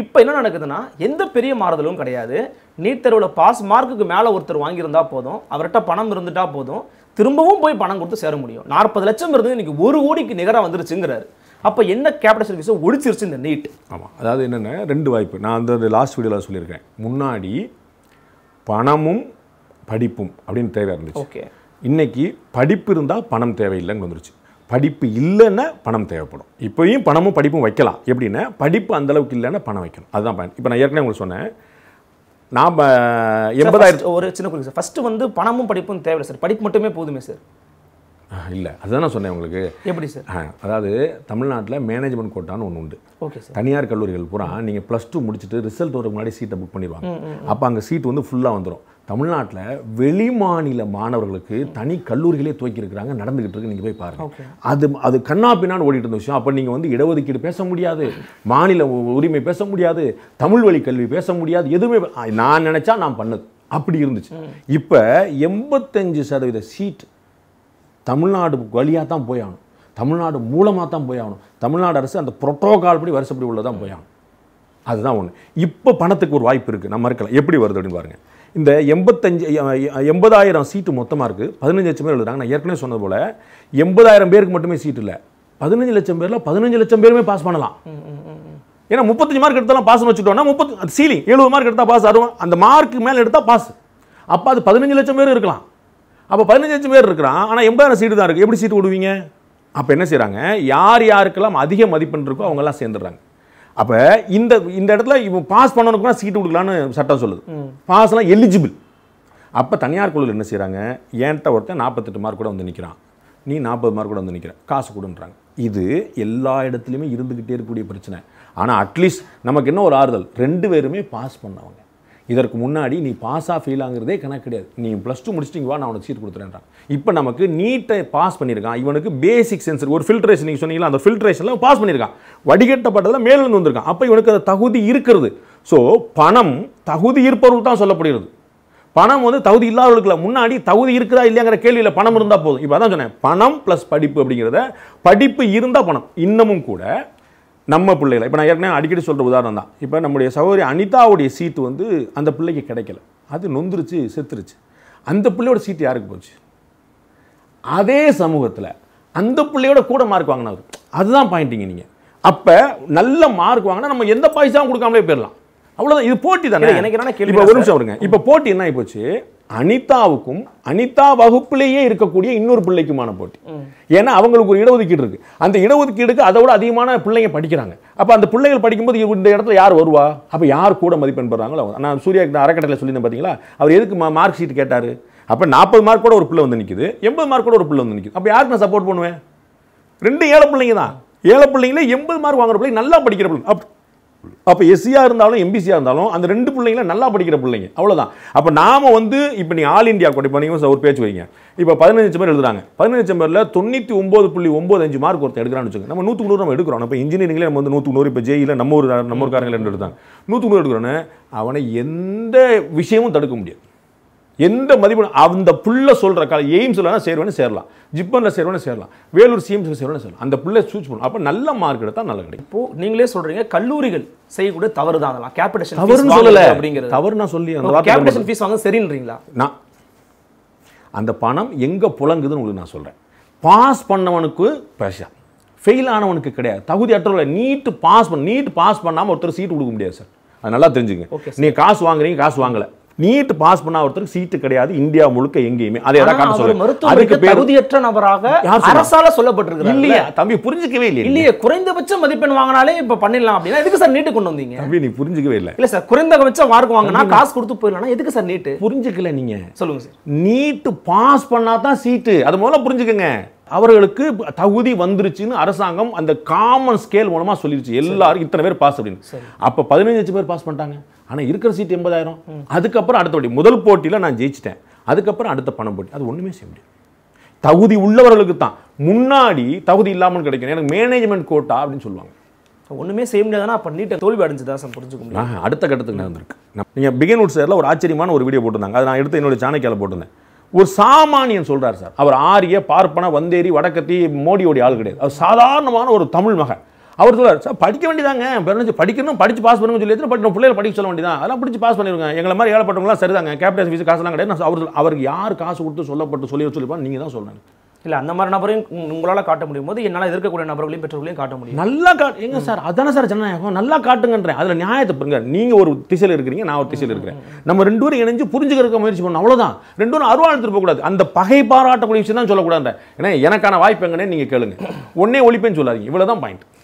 இப்போ என்ன நடக்குதுன்னா எந்த பெரிய மாறுதலும் கிடையாது நீட் தேர்வில் பாஸ் மார்க்குக்கு மேலே ஒருத்தர் வாங்கியிருந்தா போதும் அவர்கிட்ட பணம் இருந்துட்டா போதும் திரும்பவும் போய் பணம் கொடுத்து சேர முடியும் நாற்பது லட்சம் இருந்து இன்றைக்கி ஒரு கோடிக்கு நிகராக வந்துருச்சுங்கிறாரு அப்போ என்ன கேபிடேஷன் ஃபீஸை ஒழிச்சிருச்சு இந்த நீட் ஆமாம் அதாவது என்னென்ன ரெண்டு வாய்ப்பு நான் அந்த லாஸ்ட் வீடியோவில் சொல்லியிருக்கேன் முன்னாடி பணமும் படிப்பும் அப்படின்னு தேவையாக இருந்துச்சு ஓகே இன்னைக்கு படிப்பு இருந்தால் பணம் தேவையில்லைன்னு வந்துருச்சு படிப்பு இல்லைன்னா பணம் தேவைப்படும் இப்போயும் பணமும் படிப்பும் வைக்கலாம் எப்படின்னா படிப்பு அந்தளவுக்கு இல்லைன்னா பணம் வைக்கணும் அதுதான் பயன் இப்போ நான் ஏற்கனவே உங்களுக்கு சொன்னேன் நாம் எண்பதாயிரம் ஒரு சின்ன குறிப்பு சார் ஃபஸ்ட்டு வந்து பணமும் படிப்பும் தேவை சார் படிப்பு மட்டுமே போதுமே சார் இல்லை அதுதான் நான் சொன்னேன் உங்களுக்கு எப்படி சார் அதாவது தமிழ்நாட்டில் மேனேஜ்மெண்ட் கோட்டான்னு ஒன்று உண்டு ஓகே சார் தனியார் கல்லூரிகள் பூரா நீங்கள் ப்ளஸ் டூ முடிச்சுட்டு ரிசல்ட் வரக்கு முன்னாடி சீட்டை புக் பண்ணிடுவாங்க அப்போ அங்கே சீட் வந்து ஃபுல்லாக வந்துடும் தமிழ்நாட்டில் வெளிமாநில மாணவர்களுக்கு தனி கல்லூரிகளே துவக்கியிருக்கிறாங்க நடந்துகிட்டு இருக்கு நீங்கள் போய் பாருங்கள் அது அது கண்ணா பின்னான்னு ஓடிட்டு இருந்த விஷயம் அப்போ நீங்கள் வந்து இடஒதுக்கீடு பேச முடியாது மாநில உரிமை பேச முடியாது தமிழ் வழி கல்வி பேச முடியாது எதுவுமே நான் நினச்சா நான் பண்ணது அப்படி இருந்துச்சு இப்போ எண்பத்தஞ்சு சதவீத சீட் தமிழ்நாடு வழியாக தான் போயாகணும் தமிழ்நாடு மூலமாக தான் போயாகணும் தமிழ்நாடு அரசு அந்த புரோட்டோகால் படி வருஷப்படி உள்ள தான் போயாகணும் அதுதான் ஒன்று இப்போ பணத்துக்கு ஒரு வாய்ப்பு இருக்குது நம்ம இருக்கலாம் எப்படி வருது அப்படின்னு பாருங்கள் இந்த எண்பத்தஞ்சு எண்பதாயிரம் சீட்டு மொத்தமாக இருக்குது பதினஞ்சு லட்சம் பேர் எழுதுறாங்க நான் ஏற்கனவே சொன்னது போல் எண்பதாயிரம் பேருக்கு மட்டுமே சீட் இல்லை பதினஞ்சு லட்சம் பேரில் பதினஞ்சு லட்சம் பேருமே பாஸ் பண்ணலாம் ஏன்னா முப்பத்தஞ்சு மார்க் எடுத்தாலும் பாஸ் வச்சுட்டோன்னா முப்பத்தி சீலிங் எழுபது மார்க் எடுத்தால் பாஸ் அறுபது அந்த மார்க்கு மேலே எடுத்தால் பாஸ் அப்போ அது பதினஞ்சு லட்சம் பேர் இருக்கலாம் அப்போ பதினஞ்சு பேர் இருக்கிறான் ஆனால் எண்பதாயிரம் சீட்டு தான் இருக்குது எப்படி சீட்டு விடுவீங்க அப்போ என்ன செய்கிறாங்க யார் யாருக்கெல்லாம் அதிக மதிப்பெண் இருக்கோ அவங்கெல்லாம் சேர்ந்துடுறாங்க அப்போ இந்த இந்த இடத்துல இவன் பாஸ் பண்ணணுக்குனா சீட்டு கொடுக்கலான்னு சட்டம் சொல்லுது பாஸ்லாம் எலிஜிபிள் அப்போ தனியார் குழுவில் என்ன செய்கிறாங்க ஏன்ட்ட ஒருத்தன் நாற்பத்தெட்டு மார்க் கூட வந்து நிற்கிறான் நீ நாற்பது மார்க் கூட வந்து நிற்கிற காசு கொடுன்றாங்க இது எல்லா இடத்துலையுமே இருந்துக்கிட்டே இருக்கக்கூடிய பிரச்சனை ஆனால் அட்லீஸ்ட் நமக்கு என்ன ஒரு ஆறுதல் ரெண்டு பேருமே பாஸ் பண்ணவங்க இதற்கு முன்னாடி நீ பாஸாக ஃபெயில் ஆகுறதே கணக்கு கிடையாது நீ ப்ளஸ் டூ முடிச்சிட்டிங்க வா நான் உனக்கு சீட் கொடுத்துறேன்றான் இப்போ நமக்கு நீட்டை பாஸ் பண்ணியிருக்கான் இவனுக்கு பேசிக் சென்சர் ஒரு ஃபில்ட்ரேஷன் நீங்கள் சொன்னீங்களா அந்த ஃபில்ட்ரேஷனில் பாஸ் பண்ணியிருக்கான் வடிகட்டப்பட்டதில் மேலிருந்து வந்திருக்கான் அப்போ இவனுக்கு அந்த தகுதி இருக்கிறது ஸோ பணம் தகுதி இருப்பவர்கள் தான் சொல்லப்படுகிறது பணம் வந்து தகுதி இல்லாதவர்களுக்கு முன்னாடி தகுதி இருக்குதா இல்லையாங்கிற கேள்வியில் பணம் இருந்தால் போதும் இப்போ அதான் சொன்னேன் பணம் ப்ளஸ் படிப்பு அப்படிங்கிறத படிப்பு இருந்தால் பணம் இன்னமும் கூட நம்ம பிள்ளைகளை இப்போ நான் ஏற்கனவே அடிக்கடி சொல்கிற உதாரணம் தான் இப்போ நம்முடைய சகோதரி அனிதாவுடைய சீட்டு வந்து அந்த பிள்ளைக்கு கிடைக்கல அது நொந்துருச்சு செத்துருச்சு அந்த பிள்ளையோட சீட்டு யாருக்கு போச்சு அதே சமூகத்தில் அந்த பிள்ளையோட கூட மார்க் வாங்கினவர் அதுதான் பாயிண்ட்டிங்க நீங்கள் அப்போ நல்ல மார்க் வாங்கினா நம்ம எந்த பாய்ஸாகவும் கொடுக்காமலே போயிடலாம் அவ்வளோதான் இது போட்டி தானே எனக்கு என்ன கேள்வி இப்போ ஒரு நிமிஷம் வருங்க இப்போ போட்டி என்ன போச்சு அனிதாவுக்கும் அனிதா வகுப்புலேயே இருக்கக்கூடிய இன்னொரு பிள்ளைக்குமான போட்டி ஏன்னா அவங்களுக்கு ஒரு இடஒதுக்கீடு இருக்கு அந்த இடஒதுக்கீடுக்கு அதை விட அதிகமான பிள்ளைங்க படிக்கிறாங்க அப்போ அந்த பிள்ளைகள் படிக்கும்போது இந்த இடத்துல யார் வருவா அப்போ யார் கூட மதிப்பெண் பெறாங்களோ நான் சூர்யா அறக்கட்டளை சொல்லியிருந்தேன் பார்த்தீங்களா அவர் எதுக்கு மார்க் ஷீட் கேட்டார் அப்போ நாற்பது மார்க் கூட ஒரு பிள்ளை வந்து நிற்குது எண்பது மார்க் கூட ஒரு பிள்ளை வந்து நிற்குது அப்போ யாருக்கு நான் சப்போர்ட் பண்ணுவேன் ரெண்டு ஏழை பிள்ளைங்க தான் ஏழை பிள்ளைங்களே எண்பது மார்க் வாங்குற பிள்ளைங்க நல்லா படிக்கிற பிள்ளை அப்போ எஸ்சியாக இருந்தாலும் எம்பிசியாக இருந்தாலும் அந்த ரெண்டு பிள்ளைங்களும் நல்லா படிக்கிற பிள்ளைங்க அவ்வளோதான் அப்போ நாம் வந்து இப்போ நீ ஆல் இண்டியா கூட இப்போ ஒரு பேச்சு வைங்க இப்போ பதினஞ்சு பேர் எழுதுறாங்க பதினஞ்சு நம்பரில் தொண்ணூற்றி ஒம்பது புள்ளி ஒம்பது அஞ்சு மார்க் ஒருத்தர் எடுக்கிறான்னு வச்சுக்கோங்க நம்ம நூற்றுக்கு நூறு நம்ம எடுக்கிறோம் இப்போ இன்ஜினியரிங்லேயே நம்ம வந்து நூற்றுக்கு நூறு இப்போ ஜெயில e நம்ம ஒரு நம்ம ஒரு காரங்களே எடுத்தாங்க நூற்றுக்கு நூறு எடுக்கிறோன்னு அவனை எந்த விஷயமும் தடுக்க முடியாது எந்த மதிப்பு அந்த புள்ள சொல்கிற கால எய்ம்ஸ்லாம் சேருவேன்னு சேரலாம் ஜிப்பனில் சேருவேன்னு சேரலாம் வேலூர் சிஎம்ஸில் சேருவேன்னு சேரலாம் அந்த புள்ளை சூஸ் பண்ணும் அப்போ நல்ல மார்க் எடுத்தால் நல்ல கிடைக்கும் இப்போ நீங்களே சொல்கிறீங்க கல்லூரிகள் செய்யக்கூடிய தவறு தான் அதெல்லாம் கேபிடேஷன் தவறு சொல்லலை அப்படிங்கிறது தவறு நான் சொல்லி அந்த கேபிடேஷன் ஃபீஸ் வாங்க சரின்றீங்களா நான் அந்த பணம் எங்கே புழங்குதுன்னு உங்களுக்கு நான் சொல்கிறேன் பாஸ் பண்ணவனுக்கு ப்ரெஷர் ஃபெயில் ஆனவனுக்கு கிடையாது தகுதி அற்றவர்களை நீட்டு பாஸ் பண்ண நீட்டு பாஸ் பண்ணாமல் ஒருத்தர் சீட் கொடுக்க முடியாது சார் அது நல்லா தெரிஞ்சுங்க நீங்கள் காசு வாங்குறீங்க காசு வாங்கலை நீட் பாஸ் பண்ண ஒருத்தருக்கு சீட்டு கிடையாது இந்தியா முழுக்க எங்கேயுமே அதை சொல்லுங்க தகுதியற்ற நபராக அரசால சொல்லப்பட்டிருக்கு இல்லையா தம்பி புரிஞ்சுக்கவே இல்லை இல்லையே குறைந்தபட்ச மதிப்பெண் வாங்கினாலே இப்ப பண்ணிடலாம் அப்படின்னா எதுக்கு சார் நீட்டு கொண்டு வந்தீங்க தம்பி நீ புரிஞ்சுக்கவே இல்லை இல்ல சார் குறைந்தபட்ச மார்க் வாங்கினா காசு கொடுத்து போயிடலாம் எதுக்கு சார் நீட்டு புரிஞ்சுக்கல நீங்க சொல்லுங்க சார் நீட்டு பாஸ் பண்ணா தான் சீட்டு அது முதல்ல புரிஞ்சுக்கங்க அவர்களுக்கு தகுதி வந்துருச்சுன்னு அரசாங்கம் அந்த காமன் ஸ்கேல் மூலமா சொல்லிருச்சு எல்லாரும் இத்தனை பேர் பாஸ் அப்படின்னு அப்ப பதினஞ்சு பேர் பாஸ் பண்ணிட்டாங்க ஆனால் இருக்கிற சீட் எண்பதாயிரம் அதுக்கப்புறம் அடுத்த போட்டி முதல் போட்டியில் நான் ஜெயிச்சிட்டேன் அதுக்கப்புறம் அடுத்த பணம் போட்டி அது ஒன்றுமே செய்ய முடியாது தகுதி உள்ளவர்களுக்கு தான் முன்னாடி தகுதி இல்லாமல் கிடைக்கணும் எனக்கு மேனேஜ்மெண்ட் கோட்டா அப்படின்னு சொல்லுவாங்க ஒன்றுமே செய்ய முடியாதுன்னா அப்போ நீட்டை தோல்வி அடைஞ்சு சார் புரிஞ்சுக்கணும் அடுத்த கட்டத்துக்கு நடந்திருக்கு நீங்கள் பிகின் உட் சேரில் ஒரு ஆச்சரியமான ஒரு வீடியோ போட்டிருந்தாங்க அதை நான் எடுத்து என்னுடைய சாணக்கியால் போட்டிருந்தேன் ஒரு சாமானியன் சொல்கிறார் சார் அவர் ஆரிய பார்ப்பன வந்தேரி வடக்கத்தி மோடியோடைய ஆள் கிடையாது அவர் சாதாரணமான ஒரு தமிழ் மகன் அவர் சொல்லுவார் சார் படிக்க வேண்டியதாங்க பிறந்து படிக்கணும் படித்து பாஸ் பண்ணுங்க சொல்லி பட் நம்ம பிள்ளைகள் படிக்க சொல்ல வேண்டியதான் அதெல்லாம் பிடிச்சி பாஸ் பண்ணிருங்க எங்களை மாதிரி ஏழப்பட்டவங்களாம் சரிதாங்க கேபிட்டல் ஃபீஸ் காசுலாம் கிடையாது அவர் அவருக்கு யார் காசு கொடுத்து சொல்லப்பட்டு சொல்லி சொல்லிப்பான்னு நீங்கள் தான் சொல்லணும் இல்லை அந்த மாதிரி நபரையும் உங்களால் காட்ட முடியும் போது என்னால் இருக்கக்கூடிய நபர்களையும் பெற்றோர்களையும் காட்ட முடியும் நல்லா காட்டு எங்க சார் அதானே சார் ஜனநாயகம் நல்லா காட்டுங்கன்றேன் அதில் நியாயத்தை பாருங்க நீங்கள் ஒரு திசையில் இருக்கிறீங்க நான் ஒரு திசையில் இருக்கிறேன் நம்ம ரெண்டு பேரும் இணைஞ்சு புரிஞ்சுக்கிறக்க முயற்சி பண்ணணும் அவ்வளோதான் ரெண்டு பேரும் அருவாள் எடுத்துட்டு போகக்கூடாது அந்த பகை பாராட்டக்கூடிய விஷயம் தான் சொல்லக்கூடாது ஏன்னா எனக்கான வாய்ப்பு எங்கன்னு நீங்கள் கேளுங்க ஒன்னே ஒழிப்பேன்னு சொல்லாதீங்க இவ்வளோதான் பாயிண்ட்